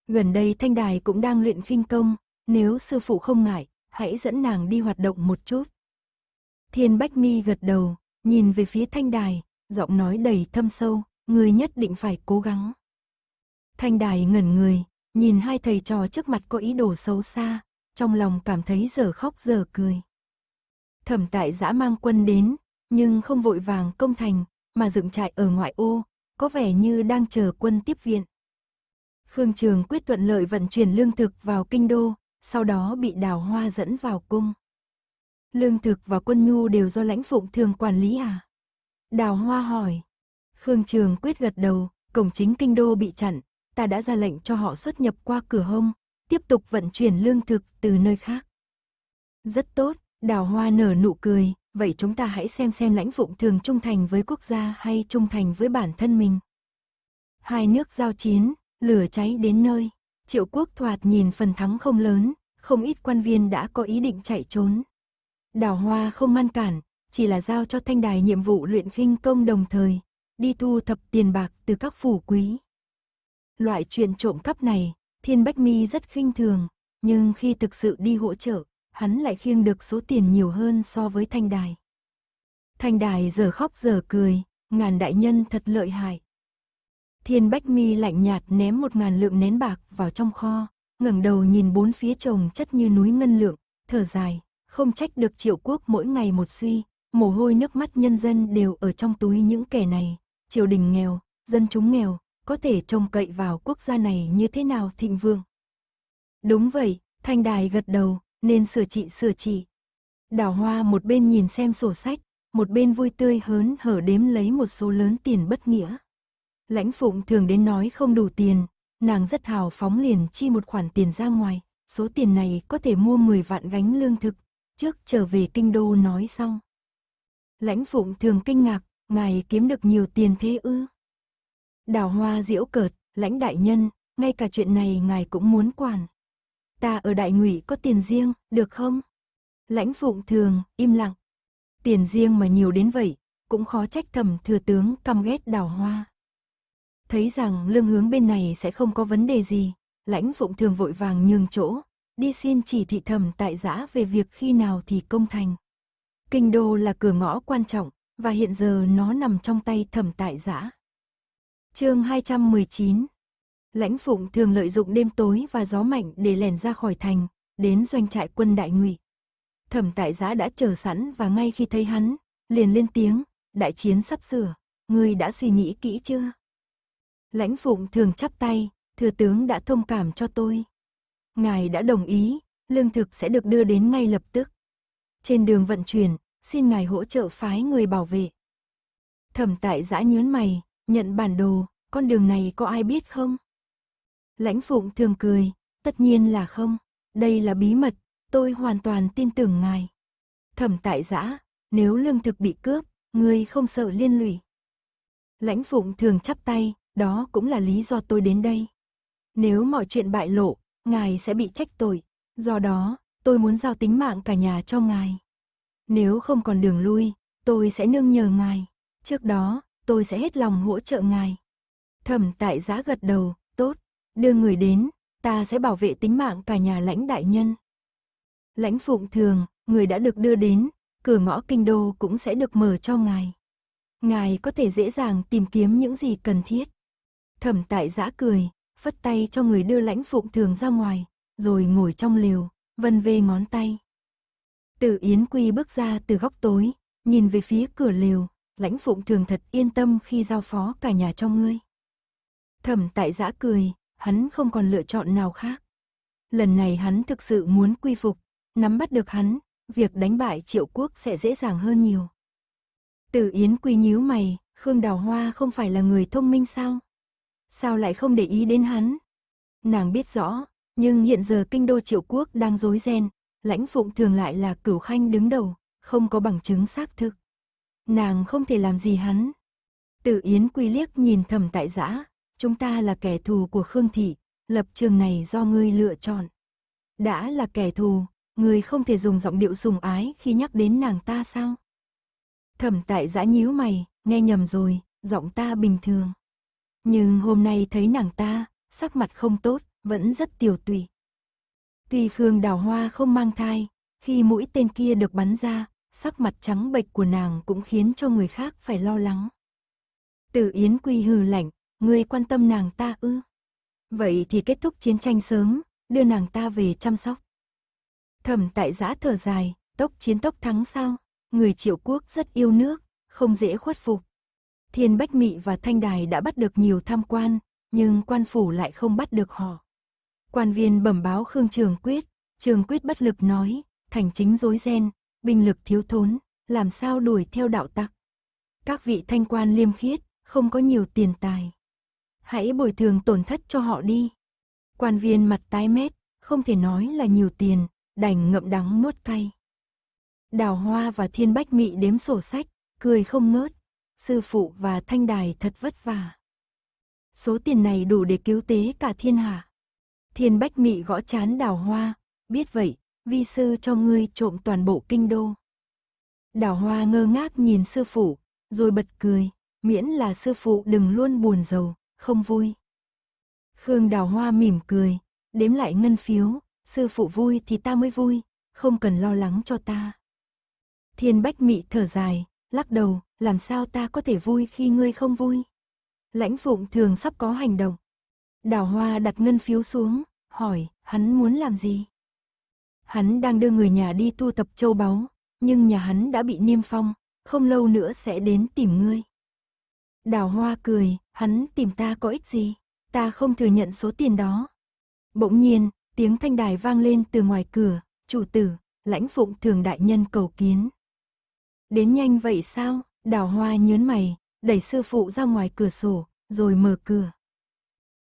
Speaker 1: Gần đây thanh đài cũng đang luyện khinh công, nếu sư phụ không ngại, hãy dẫn nàng đi hoạt động một chút. Thiên Bách Mi gật đầu, nhìn về phía thanh đài, giọng nói đầy thâm sâu, người nhất định phải cố gắng. Thanh đài ngẩn người, nhìn hai thầy trò trước mặt có ý đồ xấu xa, trong lòng cảm thấy giờ khóc giờ cười. Thẩm tại giã mang quân đến, nhưng không vội vàng công thành, mà dựng trại ở ngoại ô, có vẻ như đang chờ quân tiếp viện. Khương Trường quyết thuận lợi vận chuyển lương thực vào kinh đô, sau đó bị đào hoa dẫn vào cung. Lương thực và quân nhu đều do lãnh phụng thường quản lý à? Đào hoa hỏi. Khương Trường quyết gật đầu, cổng chính kinh đô bị chặn, ta đã ra lệnh cho họ xuất nhập qua cửa hông, tiếp tục vận chuyển lương thực từ nơi khác. Rất tốt, đào hoa nở nụ cười, vậy chúng ta hãy xem xem lãnh phụng thường trung thành với quốc gia hay trung thành với bản thân mình. Hai nước giao chiến, lửa cháy đến nơi. Triệu quốc thoạt nhìn phần thắng không lớn, không ít quan viên đã có ý định chạy trốn. Đào hoa không man cản, chỉ là giao cho thanh đài nhiệm vụ luyện khinh công đồng thời, đi thu thập tiền bạc từ các phủ quý. Loại chuyện trộm cắp này, Thiên Bách Mi rất khinh thường, nhưng khi thực sự đi hỗ trợ, hắn lại khiêng được số tiền nhiều hơn so với thanh đài. Thanh đài giờ khóc giờ cười, ngàn đại nhân thật lợi hại, Thiên Bách Mi lạnh nhạt ném một ngàn lượng nén bạc vào trong kho, ngẩng đầu nhìn bốn phía chồng chất như núi ngân lượng, thở dài, không trách được triệu quốc mỗi ngày một suy, mồ hôi nước mắt nhân dân đều ở trong túi những kẻ này, triều đình nghèo, dân chúng nghèo, có thể trông cậy vào quốc gia này như thế nào thịnh vượng. Đúng vậy, Thanh Đài gật đầu, nên sửa trị sửa trị. Đào Hoa một bên nhìn xem sổ sách, một bên vui tươi hớn hở đếm lấy một số lớn tiền bất nghĩa. Lãnh Phụng thường đến nói không đủ tiền, nàng rất hào phóng liền chi một khoản tiền ra ngoài, số tiền này có thể mua 10 vạn gánh lương thực, trước trở về kinh đô nói xong. Lãnh Phụng thường kinh ngạc, ngài kiếm được nhiều tiền thế ư? Đào Hoa diễu cợt, lãnh đại nhân, ngay cả chuyện này ngài cũng muốn quản. Ta ở đại ngụy có tiền riêng, được không? Lãnh Phụng thường, im lặng. Tiền riêng mà nhiều đến vậy, cũng khó trách thầm thừa tướng căm ghét đào hoa thấy rằng lương hướng bên này sẽ không có vấn đề gì, lãnh phụng thường vội vàng nhường chỗ, đi xin chỉ thị thầm tại giã về việc khi nào thì công thành. Kinh đô là cửa ngõ quan trọng, và hiện giờ nó nằm trong tay thẩm tại giã. chương 219 Lãnh phụng thường lợi dụng đêm tối và gió mạnh để lèn ra khỏi thành, đến doanh trại quân đại ngụy. Thẩm tại giã đã chờ sẵn và ngay khi thấy hắn, liền lên tiếng, đại chiến sắp sửa, ngươi đã suy nghĩ kỹ chưa? Lãnh Phụng thường chắp tay, thừa tướng đã thông cảm cho tôi. Ngài đã đồng ý, lương thực sẽ được đưa đến ngay lập tức. Trên đường vận chuyển, xin ngài hỗ trợ phái người bảo vệ. Thẩm tại giã nhớn mày, nhận bản đồ, con đường này có ai biết không? Lãnh Phụng thường cười, tất nhiên là không, đây là bí mật, tôi hoàn toàn tin tưởng ngài. Thẩm tại giã, nếu lương thực bị cướp, người không sợ liên lụy. Lãnh Phụng thường chắp tay, đó cũng là lý do tôi đến đây. Nếu mọi chuyện bại lộ, ngài sẽ bị trách tội, do đó, tôi muốn giao tính mạng cả nhà cho ngài. Nếu không còn đường lui, tôi sẽ nương nhờ ngài, trước đó, tôi sẽ hết lòng hỗ trợ ngài. Thẩm tại giá gật đầu, tốt, đưa người đến, ta sẽ bảo vệ tính mạng cả nhà lãnh đại nhân. Lãnh phụng thường, người đã được đưa đến, cửa ngõ kinh đô cũng sẽ được mở cho ngài. Ngài có thể dễ dàng tìm kiếm những gì cần thiết. Thẩm tại giã cười, phất tay cho người đưa lãnh phụng thường ra ngoài, rồi ngồi trong lều, vân vê ngón tay. Từ Yến Quy bước ra từ góc tối, nhìn về phía cửa lều, lãnh phụng thường thật yên tâm khi giao phó cả nhà cho ngươi. Thẩm tại giã cười, hắn không còn lựa chọn nào khác. Lần này hắn thực sự muốn quy phục, nắm bắt được hắn, việc đánh bại triệu quốc sẽ dễ dàng hơn nhiều. Tử Yến Quy nhíu mày, Khương Đào Hoa không phải là người thông minh sao? sao lại không để ý đến hắn? Nàng biết rõ, nhưng hiện giờ kinh đô triệu quốc đang rối ren, lãnh phụng thường lại là cửu khanh đứng đầu, không có bằng chứng xác thực. Nàng không thể làm gì hắn. Tử Yến quy liếc nhìn thầm tại giã, chúng ta là kẻ thù của Khương Thị, lập trường này do ngươi lựa chọn. Đã là kẻ thù, ngươi không thể dùng giọng điệu sùng ái khi nhắc đến nàng ta sao? Thẩm tại giã nhíu mày, nghe nhầm rồi, giọng ta bình thường. Nhưng hôm nay thấy nàng ta, sắc mặt không tốt, vẫn rất tiểu tùy. Tuy Khương Đào Hoa không mang thai, khi mũi tên kia được bắn ra, sắc mặt trắng bệch của nàng cũng khiến cho người khác phải lo lắng. Tử Yến Quy hừ lạnh, người quan tâm nàng ta ư? Vậy thì kết thúc chiến tranh sớm, đưa nàng ta về chăm sóc. Thẩm tại giã thở dài, tốc chiến tốc thắng sao? Người triệu quốc rất yêu nước, không dễ khuất phục. Thiên Bách Mị và Thanh Đài đã bắt được nhiều tham quan, nhưng quan phủ lại không bắt được họ. Quan viên bẩm báo Khương Trường Quyết, Trường Quyết bất lực nói, thành chính dối ren, binh lực thiếu thốn, làm sao đuổi theo đạo tặc. Các vị thanh quan liêm khiết, không có nhiều tiền tài. Hãy bồi thường tổn thất cho họ đi. Quan viên mặt tái mét, không thể nói là nhiều tiền, đành ngậm đắng nuốt cay. Đào Hoa và Thiên Bách Mị đếm sổ sách, cười không ngớt sư phụ và thanh đài thật vất vả. Số tiền này đủ để cứu tế cả thiên hạ. Thiên Bách Mị gõ chán đào hoa, biết vậy, vi sư cho ngươi trộm toàn bộ kinh đô. Đào hoa ngơ ngác nhìn sư phụ, rồi bật cười, miễn là sư phụ đừng luôn buồn giàu, không vui. Khương đào hoa mỉm cười, đếm lại ngân phiếu, sư phụ vui thì ta mới vui, không cần lo lắng cho ta. Thiên Bách Mị thở dài, lắc đầu, làm sao ta có thể vui khi ngươi không vui? Lãnh Phụng thường sắp có hành động. Đào Hoa đặt ngân phiếu xuống, hỏi, hắn muốn làm gì? Hắn đang đưa người nhà đi tu tập châu báu, nhưng nhà hắn đã bị niêm phong, không lâu nữa sẽ đến tìm ngươi. Đào Hoa cười, hắn tìm ta có ích gì, ta không thừa nhận số tiền đó. Bỗng nhiên, tiếng thanh đài vang lên từ ngoài cửa, chủ tử, lãnh phụng thường đại nhân cầu kiến. Đến nhanh vậy sao? Đào hoa nhớn mày, đẩy sư phụ ra ngoài cửa sổ, rồi mở cửa.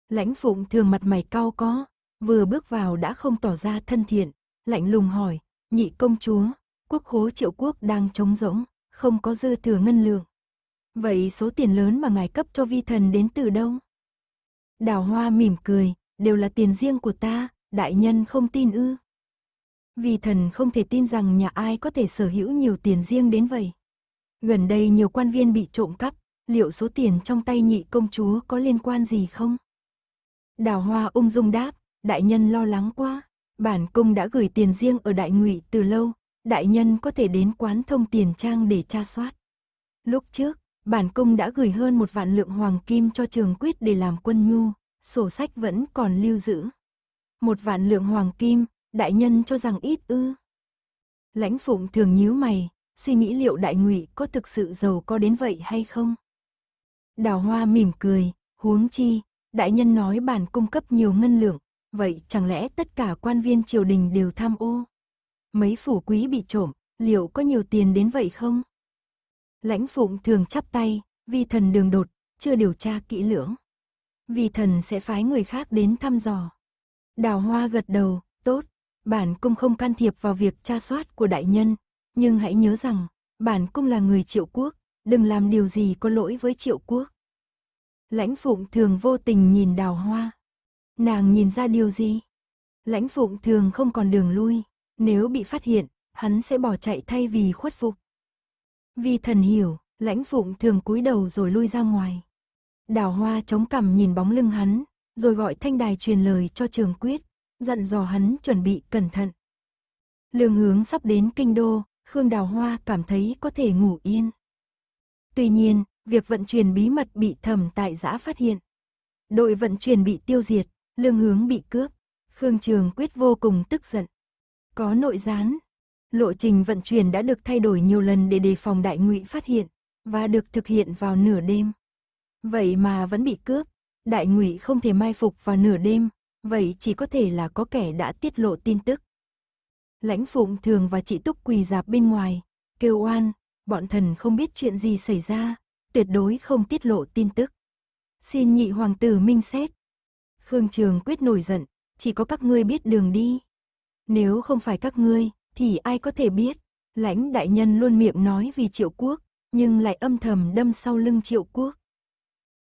Speaker 1: Lãnh phụng thường mặt mày cao có, vừa bước vào đã không tỏ ra thân thiện, lạnh lùng hỏi, nhị công chúa, quốc hố triệu quốc đang trống rỗng, không có dư thừa ngân lượng. Vậy số tiền lớn mà ngài cấp cho vi thần đến từ đâu? Đào hoa mỉm cười, đều là tiền riêng của ta, đại nhân không tin ư. Vì thần không thể tin rằng nhà ai có thể sở hữu nhiều tiền riêng đến vậy. Gần đây nhiều quan viên bị trộm cắp, liệu số tiền trong tay nhị công chúa có liên quan gì không? Đào Hoa ung dung đáp, đại nhân lo lắng quá, bản cung đã gửi tiền riêng ở đại ngụy từ lâu, đại nhân có thể đến quán thông tiền trang để tra soát. Lúc trước, bản cung đã gửi hơn một vạn lượng hoàng kim cho trường quyết để làm quân nhu, sổ sách vẫn còn lưu giữ. Một vạn lượng hoàng kim, đại nhân cho rằng ít ư. Lãnh phụng thường nhíu mày, suy nghĩ liệu đại ngụy có thực sự giàu có đến vậy hay không. Đào hoa mỉm cười, huống chi, đại nhân nói bản cung cấp nhiều ngân lượng, vậy chẳng lẽ tất cả quan viên triều đình đều tham ô? Mấy phủ quý bị trộm, liệu có nhiều tiền đến vậy không? Lãnh phụng thường chắp tay, vi thần đường đột, chưa điều tra kỹ lưỡng. Vi thần sẽ phái người khác đến thăm dò. Đào hoa gật đầu, tốt, bản cung không can thiệp vào việc tra soát của đại nhân, nhưng hãy nhớ rằng, bản cung là người triệu quốc, đừng làm điều gì có lỗi với triệu quốc. Lãnh phụng thường vô tình nhìn đào hoa. Nàng nhìn ra điều gì? Lãnh phụng thường không còn đường lui, nếu bị phát hiện, hắn sẽ bỏ chạy thay vì khuất phục. Vì thần hiểu, lãnh phụng thường cúi đầu rồi lui ra ngoài. Đào hoa chống cằm nhìn bóng lưng hắn, rồi gọi thanh đài truyền lời cho trường quyết, dặn dò hắn chuẩn bị cẩn thận. Lương hướng sắp đến kinh đô, Khương Đào Hoa cảm thấy có thể ngủ yên. Tuy nhiên, việc vận chuyển bí mật bị thầm tại giã phát hiện. Đội vận chuyển bị tiêu diệt, lương hướng bị cướp. Khương Trường Quyết vô cùng tức giận. Có nội gián. Lộ trình vận chuyển đã được thay đổi nhiều lần để đề phòng đại ngụy phát hiện, và được thực hiện vào nửa đêm. Vậy mà vẫn bị cướp, đại ngụy không thể mai phục vào nửa đêm, vậy chỉ có thể là có kẻ đã tiết lộ tin tức. Lãnh Phụng Thường và chị Túc quỳ dạp bên ngoài, kêu oan, bọn thần không biết chuyện gì xảy ra, tuyệt đối không tiết lộ tin tức. Xin nhị hoàng tử minh xét. Khương Trường quyết nổi giận, chỉ có các ngươi biết đường đi. Nếu không phải các ngươi, thì ai có thể biết. Lãnh đại nhân luôn miệng nói vì triệu quốc, nhưng lại âm thầm đâm sau lưng triệu quốc.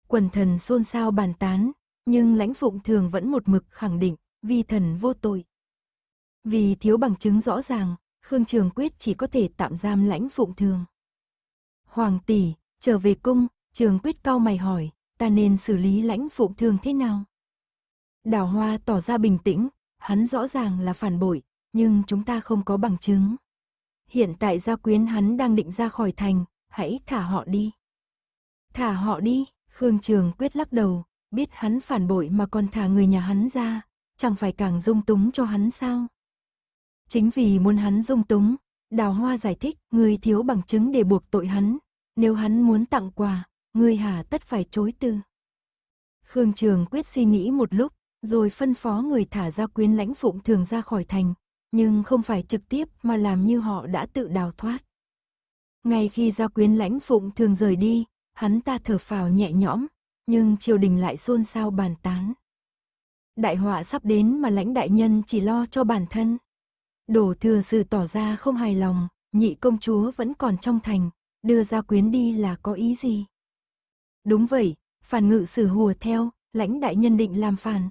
Speaker 1: Quần thần xôn xao bàn tán, nhưng lãnh phụng thường vẫn một mực khẳng định, vi thần vô tội. Vì thiếu bằng chứng rõ ràng, Khương Trường Quyết chỉ có thể tạm giam lãnh phụng thường. Hoàng tỷ, trở về cung, Trường Quyết cao mày hỏi, ta nên xử lý lãnh phụng thường thế nào? Đào Hoa tỏ ra bình tĩnh, hắn rõ ràng là phản bội, nhưng chúng ta không có bằng chứng. Hiện tại gia quyến hắn đang định ra khỏi thành, hãy thả họ đi. Thả họ đi, Khương Trường Quyết lắc đầu, biết hắn phản bội mà còn thả người nhà hắn ra, chẳng phải càng dung túng cho hắn sao? Chính vì muốn hắn dung túng, đào hoa giải thích, người thiếu bằng chứng để buộc tội hắn. Nếu hắn muốn tặng quà, người hà tất phải chối từ. Khương Trường quyết suy nghĩ một lúc, rồi phân phó người thả ra quyến lãnh phụng thường ra khỏi thành, nhưng không phải trực tiếp mà làm như họ đã tự đào thoát. Ngay khi ra quyến lãnh phụng thường rời đi, hắn ta thở phào nhẹ nhõm, nhưng triều đình lại xôn xao bàn tán. Đại họa sắp đến mà lãnh đại nhân chỉ lo cho bản thân. Đổ thừa sự tỏ ra không hài lòng, nhị công chúa vẫn còn trong thành, đưa ra quyến đi là có ý gì? Đúng vậy, phản ngự sử hùa theo, lãnh đại nhân định làm phản.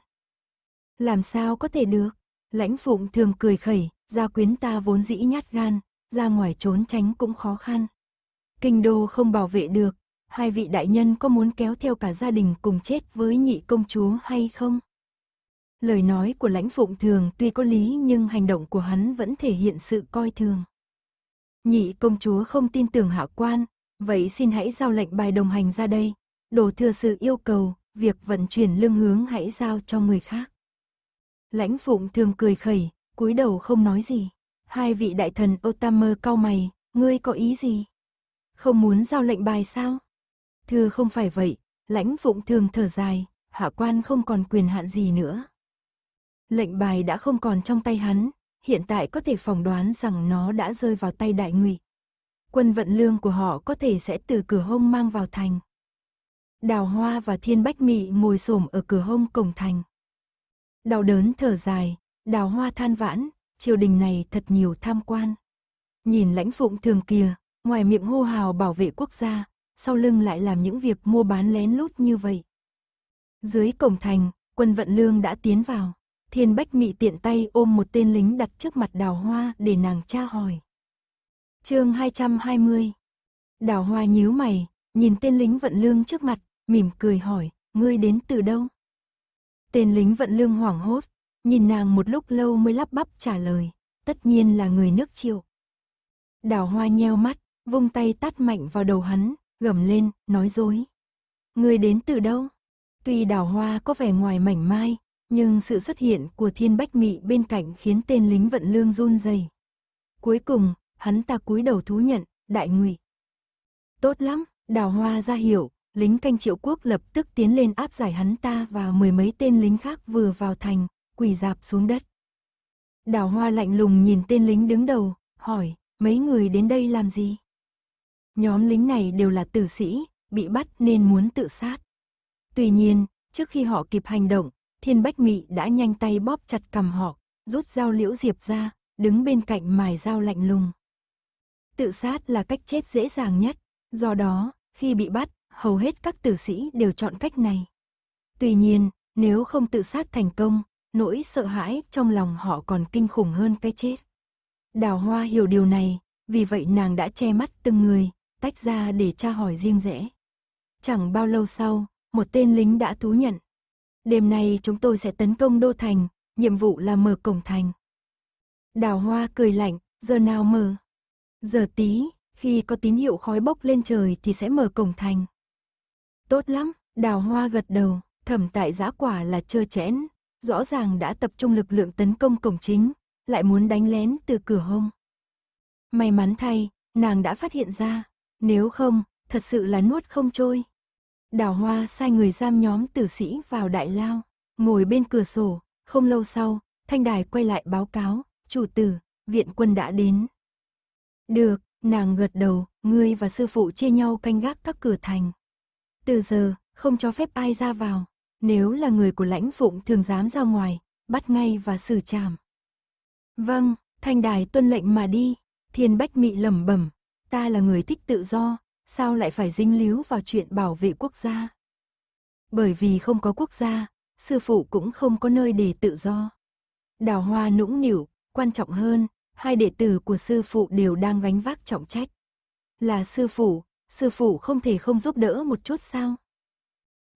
Speaker 1: Làm sao có thể được? Lãnh phụng thường cười khẩy, gia quyến ta vốn dĩ nhát gan, ra ngoài trốn tránh cũng khó khăn. Kinh đô không bảo vệ được, hai vị đại nhân có muốn kéo theo cả gia đình cùng chết với nhị công chúa hay không? Lời nói của lãnh phụng thường tuy có lý nhưng hành động của hắn vẫn thể hiện sự coi thường. Nhị công chúa không tin tưởng hạ quan, vậy xin hãy giao lệnh bài đồng hành ra đây. Đồ thừa sự yêu cầu, việc vận chuyển lương hướng hãy giao cho người khác. Lãnh phụng thường cười khẩy, cúi đầu không nói gì. Hai vị đại thần Otamer cau mày, ngươi có ý gì? Không muốn giao lệnh bài sao? Thưa không phải vậy, lãnh phụng thường thở dài, hạ quan không còn quyền hạn gì nữa. Lệnh bài đã không còn trong tay hắn, hiện tại có thể phỏng đoán rằng nó đã rơi vào tay đại ngụy. Quân vận lương của họ có thể sẽ từ cửa hông mang vào thành. Đào Hoa và Thiên Bách Mị ngồi xổm ở cửa hông cổng thành. Đau đớn thở dài, Đào Hoa than vãn, triều đình này thật nhiều tham quan. Nhìn lãnh phụng thường kia ngoài miệng hô hào bảo vệ quốc gia, sau lưng lại làm những việc mua bán lén lút như vậy. Dưới cổng thành, quân vận lương đã tiến vào. Thiên Bách Mị tiện tay ôm một tên lính đặt trước mặt đào hoa để nàng tra hỏi. chương 220 Đào hoa nhíu mày, nhìn tên lính vận lương trước mặt, mỉm cười hỏi, ngươi đến từ đâu? Tên lính vận lương hoảng hốt, nhìn nàng một lúc lâu mới lắp bắp trả lời, tất nhiên là người nước triệu. Đào hoa nheo mắt, vung tay tát mạnh vào đầu hắn, gầm lên, nói dối. ngươi đến từ đâu? Tuy đào hoa có vẻ ngoài mảnh mai, nhưng sự xuất hiện của thiên bách mị bên cạnh khiến tên lính vận lương run rẩy. Cuối cùng, hắn ta cúi đầu thú nhận, đại ngụy. Tốt lắm, đào hoa ra hiểu, lính canh triệu quốc lập tức tiến lên áp giải hắn ta và mười mấy tên lính khác vừa vào thành, quỳ dạp xuống đất. Đào hoa lạnh lùng nhìn tên lính đứng đầu, hỏi, mấy người đến đây làm gì? Nhóm lính này đều là tử sĩ, bị bắt nên muốn tự sát. Tuy nhiên, trước khi họ kịp hành động, Thiên Bách Mị đã nhanh tay bóp chặt cầm họ, rút dao liễu diệp ra, đứng bên cạnh mài dao lạnh lùng. Tự sát là cách chết dễ dàng nhất, do đó, khi bị bắt, hầu hết các tử sĩ đều chọn cách này. Tuy nhiên, nếu không tự sát thành công, nỗi sợ hãi trong lòng họ còn kinh khủng hơn cái chết. Đào Hoa hiểu điều này, vì vậy nàng đã che mắt từng người, tách ra để tra hỏi riêng rẽ. Chẳng bao lâu sau, một tên lính đã thú nhận, Đêm nay chúng tôi sẽ tấn công đô thành, nhiệm vụ là mở cổng thành. Đào hoa cười lạnh, giờ nào mở? Giờ tí, khi có tín hiệu khói bốc lên trời thì sẽ mở cổng thành. Tốt lắm, đào hoa gật đầu, thẩm tại giá quả là trơ chẽn, rõ ràng đã tập trung lực lượng tấn công cổng chính, lại muốn đánh lén từ cửa hông. May mắn thay, nàng đã phát hiện ra, nếu không, thật sự là nuốt không trôi. Đào Hoa sai người giam nhóm tử sĩ vào đại lao, ngồi bên cửa sổ, không lâu sau, thanh đài quay lại báo cáo, chủ tử, viện quân đã đến. Được, nàng gật đầu, ngươi và sư phụ chia nhau canh gác các cửa thành. Từ giờ, không cho phép ai ra vào, nếu là người của lãnh phụng thường dám ra ngoài, bắt ngay và xử trảm. Vâng, thanh đài tuân lệnh mà đi, thiên bách mị lẩm bẩm, ta là người thích tự do, sao lại phải dính líu vào chuyện bảo vệ quốc gia? Bởi vì không có quốc gia, sư phụ cũng không có nơi để tự do. Đào hoa nũng nịu quan trọng hơn, hai đệ tử của sư phụ đều đang gánh vác trọng trách. Là sư phụ, sư phụ không thể không giúp đỡ một chút sao?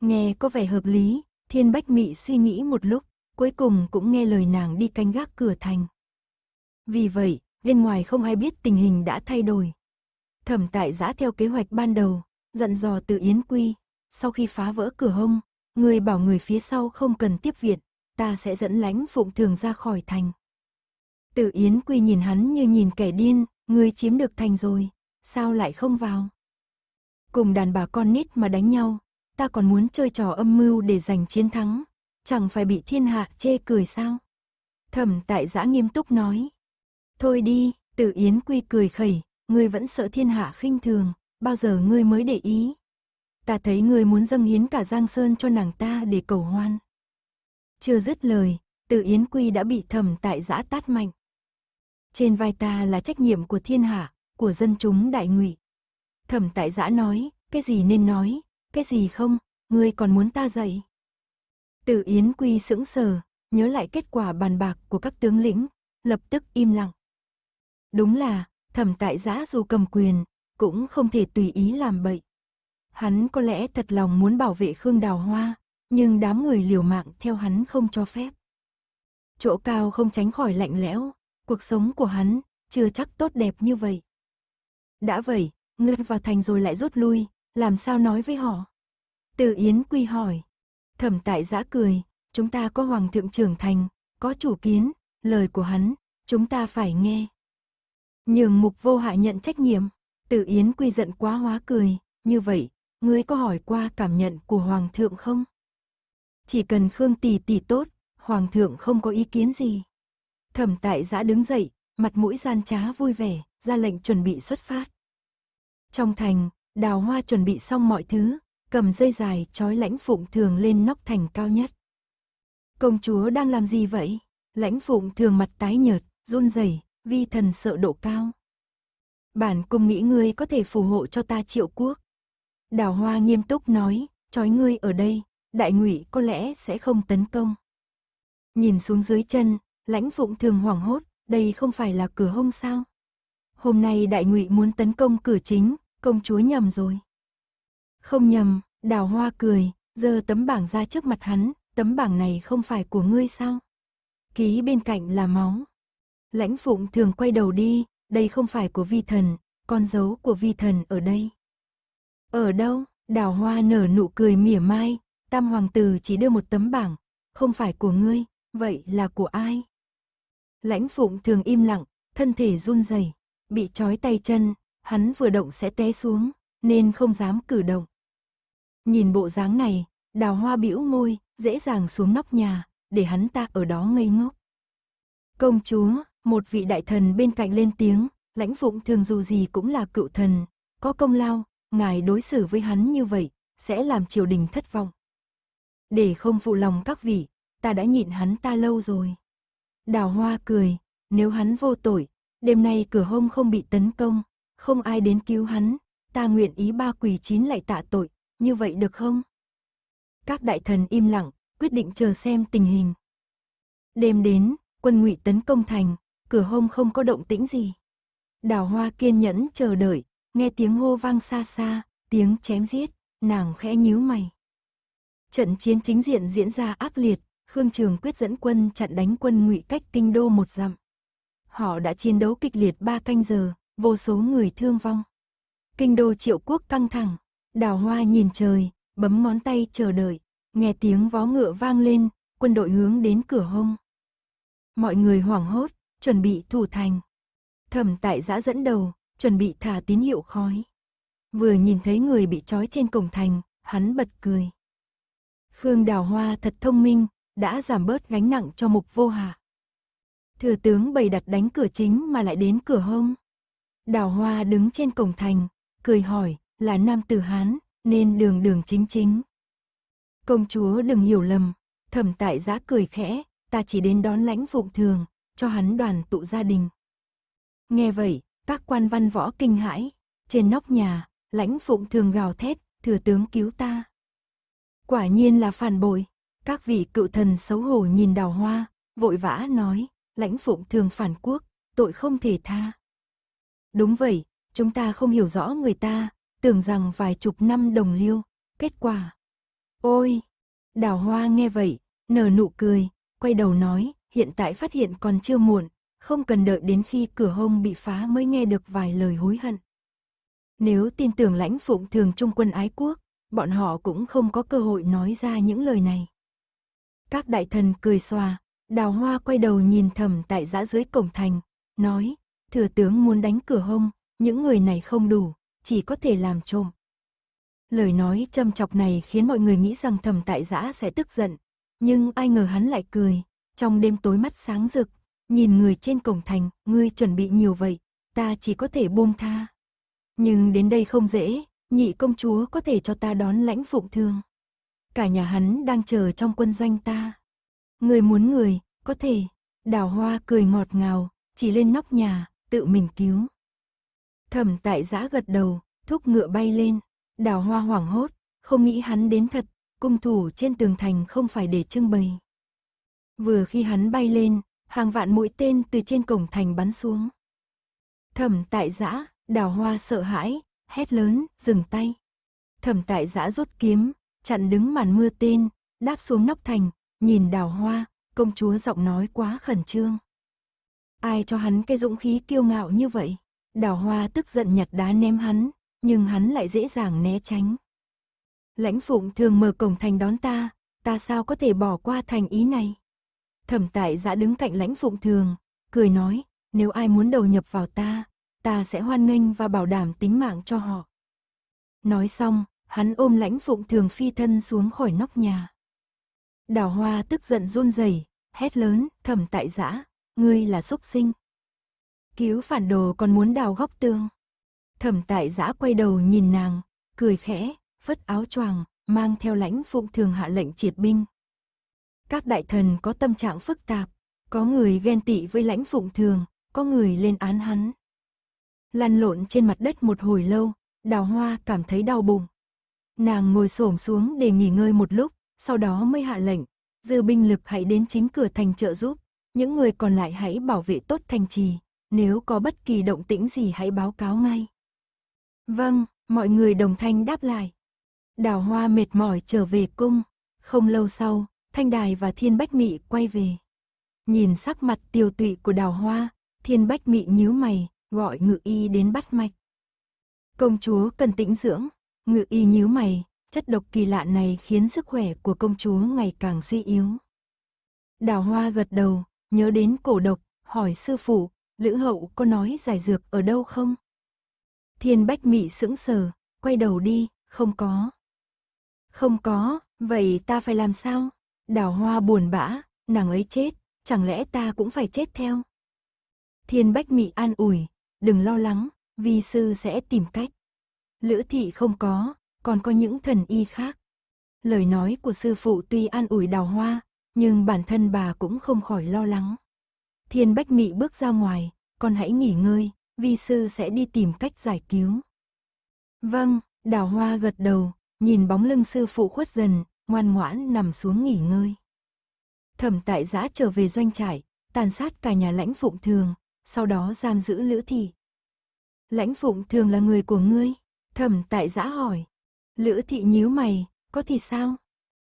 Speaker 1: Nghe có vẻ hợp lý, thiên bách mị suy nghĩ một lúc, cuối cùng cũng nghe lời nàng đi canh gác cửa thành. Vì vậy, bên ngoài không ai biết tình hình đã thay đổi. Thẩm tại giã theo kế hoạch ban đầu, dặn dò từ Yến Quy, sau khi phá vỡ cửa hông, người bảo người phía sau không cần tiếp viện, ta sẽ dẫn lãnh phụng thường ra khỏi thành. Từ Yến Quy nhìn hắn như nhìn kẻ điên, người chiếm được thành rồi, sao lại không vào? Cùng đàn bà con nít mà đánh nhau, ta còn muốn chơi trò âm mưu để giành chiến thắng, chẳng phải bị thiên hạ chê cười sao? Thẩm tại giã nghiêm túc nói. Thôi đi, Tử Yến Quy cười khẩy, ngươi vẫn sợ thiên hạ khinh thường, bao giờ ngươi mới để ý. Ta thấy ngươi muốn dâng hiến cả Giang Sơn cho nàng ta để cầu hoan. Chưa dứt lời, từ Yến Quy đã bị thẩm tại giã tát mạnh. Trên vai ta là trách nhiệm của thiên hạ, của dân chúng đại ngụy. Thẩm tại giã nói, cái gì nên nói, cái gì không, ngươi còn muốn ta dạy. Từ Yến Quy sững sờ, nhớ lại kết quả bàn bạc của các tướng lĩnh, lập tức im lặng. Đúng là, thẩm tại giã dù cầm quyền, cũng không thể tùy ý làm bậy. Hắn có lẽ thật lòng muốn bảo vệ Khương Đào Hoa, nhưng đám người liều mạng theo hắn không cho phép. Chỗ cao không tránh khỏi lạnh lẽo, cuộc sống của hắn chưa chắc tốt đẹp như vậy. Đã vậy, ngươi vào thành rồi lại rút lui, làm sao nói với họ? Từ Yến Quy hỏi. Thẩm tại giã cười, chúng ta có hoàng thượng trưởng thành, có chủ kiến, lời của hắn, chúng ta phải nghe. Nhường mục vô hại nhận trách nhiệm. Tử Yến Quy giận quá hóa cười. Như vậy, ngươi có hỏi qua cảm nhận của Hoàng thượng không? Chỉ cần Khương Tỷ Tỷ tốt, Hoàng thượng không có ý kiến gì. Thẩm tại giã đứng dậy, mặt mũi gian trá vui vẻ, ra lệnh chuẩn bị xuất phát. Trong thành, đào hoa chuẩn bị xong mọi thứ, cầm dây dài trói lãnh phụng thường lên nóc thành cao nhất. Công chúa đang làm gì vậy? Lãnh phụng thường mặt tái nhợt, run rẩy Vi thần sợ độ cao. Bản cung nghĩ ngươi có thể phù hộ cho ta triệu quốc. Đào hoa nghiêm túc nói, trói ngươi ở đây, đại ngụy có lẽ sẽ không tấn công. Nhìn xuống dưới chân, lãnh phụng thường hoảng hốt, đây không phải là cửa hông sao. Hôm nay đại ngụy muốn tấn công cửa chính, công chúa nhầm rồi. Không nhầm, đào hoa cười, giơ tấm bảng ra trước mặt hắn, tấm bảng này không phải của ngươi sao? Ký bên cạnh là máu. Lãnh Phụng thường quay đầu đi, đây không phải của vi thần, con dấu của vi thần ở đây. Ở đâu? Đào hoa nở nụ cười mỉa mai, tam hoàng tử chỉ đưa một tấm bảng, không phải của ngươi, vậy là của ai? Lãnh Phụng thường im lặng, thân thể run rẩy, bị trói tay chân, hắn vừa động sẽ té xuống, nên không dám cử động. Nhìn bộ dáng này, đào hoa bĩu môi, dễ dàng xuống nóc nhà, để hắn ta ở đó ngây ngốc. Công chúa, một vị đại thần bên cạnh lên tiếng, lãnh phụng thường dù gì cũng là cựu thần, có công lao, ngài đối xử với hắn như vậy, sẽ làm triều đình thất vọng. Để không phụ lòng các vị, ta đã nhịn hắn ta lâu rồi. Đào hoa cười, nếu hắn vô tội, đêm nay cửa hôm không bị tấn công, không ai đến cứu hắn, ta nguyện ý ba quỳ chín lại tạ tội, như vậy được không? Các đại thần im lặng, quyết định chờ xem tình hình. Đêm đến, quân ngụy tấn công thành, cửa hôm không có động tĩnh gì. Đào hoa kiên nhẫn chờ đợi, nghe tiếng hô vang xa xa, tiếng chém giết, nàng khẽ nhíu mày. Trận chiến chính diện diễn ra ác liệt, Khương Trường quyết dẫn quân chặn đánh quân ngụy cách kinh đô một dặm. Họ đã chiến đấu kịch liệt ba canh giờ, vô số người thương vong. Kinh đô triệu quốc căng thẳng, đào hoa nhìn trời, bấm ngón tay chờ đợi, nghe tiếng vó ngựa vang lên, quân đội hướng đến cửa hông. Mọi người hoảng hốt, chuẩn bị thủ thành. Thẩm tại giã dẫn đầu, chuẩn bị thả tín hiệu khói. Vừa nhìn thấy người bị trói trên cổng thành, hắn bật cười. Khương Đào Hoa thật thông minh, đã giảm bớt gánh nặng cho mục vô hà Thừa tướng bày đặt đánh cửa chính mà lại đến cửa hông. Đào Hoa đứng trên cổng thành, cười hỏi, là nam tử Hán, nên đường đường chính chính. Công chúa đừng hiểu lầm, thẩm tại giã cười khẽ, ta chỉ đến đón lãnh phụng thường, cho hắn đoàn tụ gia đình. Nghe vậy, các quan văn võ kinh hãi, trên nóc nhà, lãnh phụng thường gào thét, thừa tướng cứu ta. Quả nhiên là phản bội, các vị cựu thần xấu hổ nhìn đào hoa, vội vã nói, lãnh phụng thường phản quốc, tội không thể tha. Đúng vậy, chúng ta không hiểu rõ người ta, tưởng rằng vài chục năm đồng liêu, kết quả. Ôi! Đào hoa nghe vậy, nở nụ cười, quay đầu nói, hiện tại phát hiện còn chưa muộn, không cần đợi đến khi cửa hông bị phá mới nghe được vài lời hối hận. Nếu tin tưởng lãnh phụng thường trung quân ái quốc, bọn họ cũng không có cơ hội nói ra những lời này. Các đại thần cười xòa, đào hoa quay đầu nhìn thầm tại giã dưới cổng thành, nói, thừa tướng muốn đánh cửa hông, những người này không đủ, chỉ có thể làm trộm. Lời nói châm chọc này khiến mọi người nghĩ rằng thầm tại giã sẽ tức giận, nhưng ai ngờ hắn lại cười, trong đêm tối mắt sáng rực, nhìn người trên cổng thành, ngươi chuẩn bị nhiều vậy, ta chỉ có thể buông tha. Nhưng đến đây không dễ, nhị công chúa có thể cho ta đón lãnh phụng thương. Cả nhà hắn đang chờ trong quân doanh ta. Người muốn người, có thể. Đào hoa cười ngọt ngào, chỉ lên nóc nhà, tự mình cứu. Thẩm tại giã gật đầu, thúc ngựa bay lên. Đào hoa hoảng hốt, không nghĩ hắn đến thật, cung thủ trên tường thành không phải để trưng bày. Vừa khi hắn bay lên, hàng vạn mũi tên từ trên cổng thành bắn xuống. Thẩm tại giã, đào hoa sợ hãi, hét lớn, dừng tay. Thẩm tại giã rút kiếm, chặn đứng màn mưa tên, đáp xuống nóc thành, nhìn đào hoa, công chúa giọng nói quá khẩn trương. Ai cho hắn cái dũng khí kiêu ngạo như vậy? Đào hoa tức giận nhặt đá ném hắn, nhưng hắn lại dễ dàng né tránh. Lãnh phụng thường mở cổng thành đón ta, ta sao có thể bỏ qua thành ý này? Thẩm tại giã đứng cạnh lãnh phụng thường, cười nói, nếu ai muốn đầu nhập vào ta, ta sẽ hoan nghênh và bảo đảm tính mạng cho họ. Nói xong, hắn ôm lãnh phụng thường phi thân xuống khỏi nóc nhà. Đào hoa tức giận run rẩy, hét lớn, thẩm tại giã, ngươi là xúc sinh. Cứu phản đồ còn muốn đào góc tương. Thẩm tại giã quay đầu nhìn nàng, cười khẽ, phất áo choàng, mang theo lãnh phụng thường hạ lệnh triệt binh. Các đại thần có tâm trạng phức tạp, có người ghen tị với lãnh phụng thường, có người lên án hắn. Lăn lộn trên mặt đất một hồi lâu, đào hoa cảm thấy đau bụng. Nàng ngồi xổm xuống để nghỉ ngơi một lúc, sau đó mới hạ lệnh, dư binh lực hãy đến chính cửa thành trợ giúp, những người còn lại hãy bảo vệ tốt thành trì, nếu có bất kỳ động tĩnh gì hãy báo cáo ngay. Vâng, mọi người đồng thanh đáp lại. Đào hoa mệt mỏi trở về cung, không lâu sau, Thanh Đài và Thiên Bách Mị quay về. Nhìn sắc mặt tiều tụy của đào hoa, Thiên Bách Mị nhíu mày, gọi ngự y đến bắt mạch. Công chúa cần tĩnh dưỡng, ngự y nhíu mày, chất độc kỳ lạ này khiến sức khỏe của công chúa ngày càng suy yếu. Đào hoa gật đầu, nhớ đến cổ độc, hỏi sư phụ, Lữ Hậu có nói giải dược ở đâu không? Thiên Bách Mị sững sờ, quay đầu đi, không có. Không có, vậy ta phải làm sao? Đào hoa buồn bã, nàng ấy chết, chẳng lẽ ta cũng phải chết theo? Thiên Bách Mị an ủi, đừng lo lắng, vi sư sẽ tìm cách. Lữ thị không có, còn có những thần y khác. Lời nói của sư phụ tuy an ủi đào hoa, nhưng bản thân bà cũng không khỏi lo lắng. Thiên Bách Mị bước ra ngoài, con hãy nghỉ ngơi, vi sư sẽ đi tìm cách giải cứu. Vâng, đào hoa gật đầu, nhìn bóng lưng sư phụ khuất dần, ngoan ngoãn nằm xuống nghỉ ngơi. Thẩm tại giã trở về doanh trại, tàn sát cả nhà lãnh phụng thường, sau đó giam giữ Lữ Thị. Lãnh phụng thường là người của ngươi, thẩm tại giã hỏi. Lữ Thị nhíu mày, có thì sao?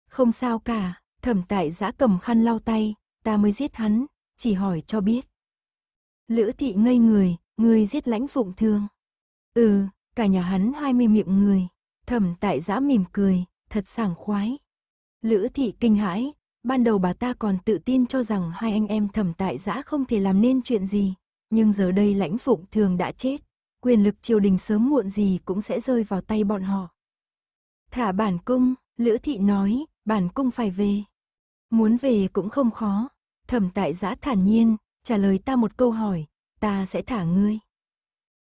Speaker 1: Không sao cả, thẩm tại giã cầm khăn lau tay, ta mới giết hắn, chỉ hỏi cho biết. Lữ Thị ngây người, ngươi giết lãnh phụng thường. Ừ, cả nhà hắn hai mươi miệng người. Thẩm tại giã mỉm cười, thật sảng khoái. Lữ thị kinh hãi, ban đầu bà ta còn tự tin cho rằng hai anh em thẩm tại giã không thể làm nên chuyện gì, nhưng giờ đây lãnh phụng thường đã chết, quyền lực triều đình sớm muộn gì cũng sẽ rơi vào tay bọn họ. Thả bản cung, Lữ thị nói, bản cung phải về. Muốn về cũng không khó, thẩm tại giã thản nhiên, trả lời ta một câu hỏi, ta sẽ thả ngươi.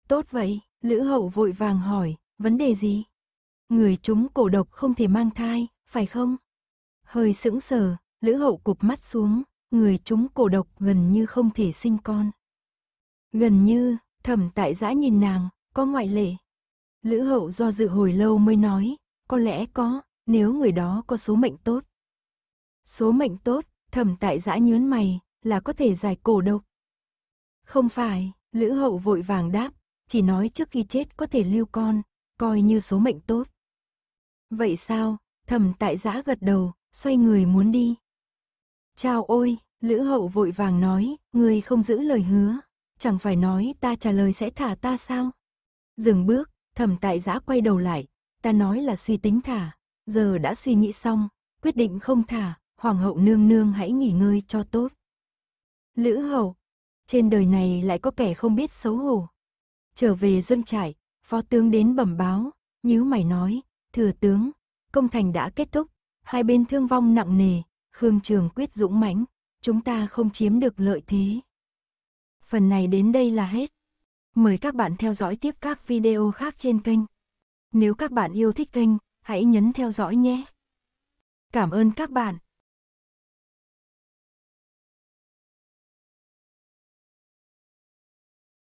Speaker 1: Tốt vậy, Lữ hậu vội vàng hỏi, vấn đề gì? Người chúng cổ độc không thể mang thai, phải không? Hơi sững sờ, Lữ Hậu cụp mắt xuống, người chúng cổ độc gần như không thể sinh con. Gần như, thẩm tại giã nhìn nàng, có ngoại lệ. Lữ Hậu do dự hồi lâu mới nói, có lẽ có, nếu người đó có số mệnh tốt. Số mệnh tốt, thẩm tại giã nhớn mày, là có thể giải cổ độc. Không phải, Lữ Hậu vội vàng đáp, chỉ nói trước khi chết có thể lưu con, coi như số mệnh tốt. Vậy sao? Thẩm tại giã gật đầu, xoay người muốn đi. Chào ôi, Lữ Hậu vội vàng nói, người không giữ lời hứa. Chẳng phải nói ta trả lời sẽ thả ta sao? Dừng bước, thẩm tại giã quay đầu lại. Ta nói là suy tính thả. Giờ đã suy nghĩ xong, quyết định không thả. Hoàng hậu nương nương hãy nghỉ ngơi cho tốt. Lữ Hậu, trên đời này lại có kẻ không biết xấu hổ. Trở về doanh trại, phó tướng đến bẩm báo, nhíu mày nói, Thừa tướng, công thành đã kết thúc, hai bên thương vong nặng nề, Khương Trường quyết dũng mãnh, chúng ta không chiếm được lợi thế. Phần này đến đây là hết. Mời các bạn theo dõi tiếp các video khác trên kênh. Nếu các bạn yêu thích kênh, hãy nhấn theo dõi nhé. Cảm ơn các bạn.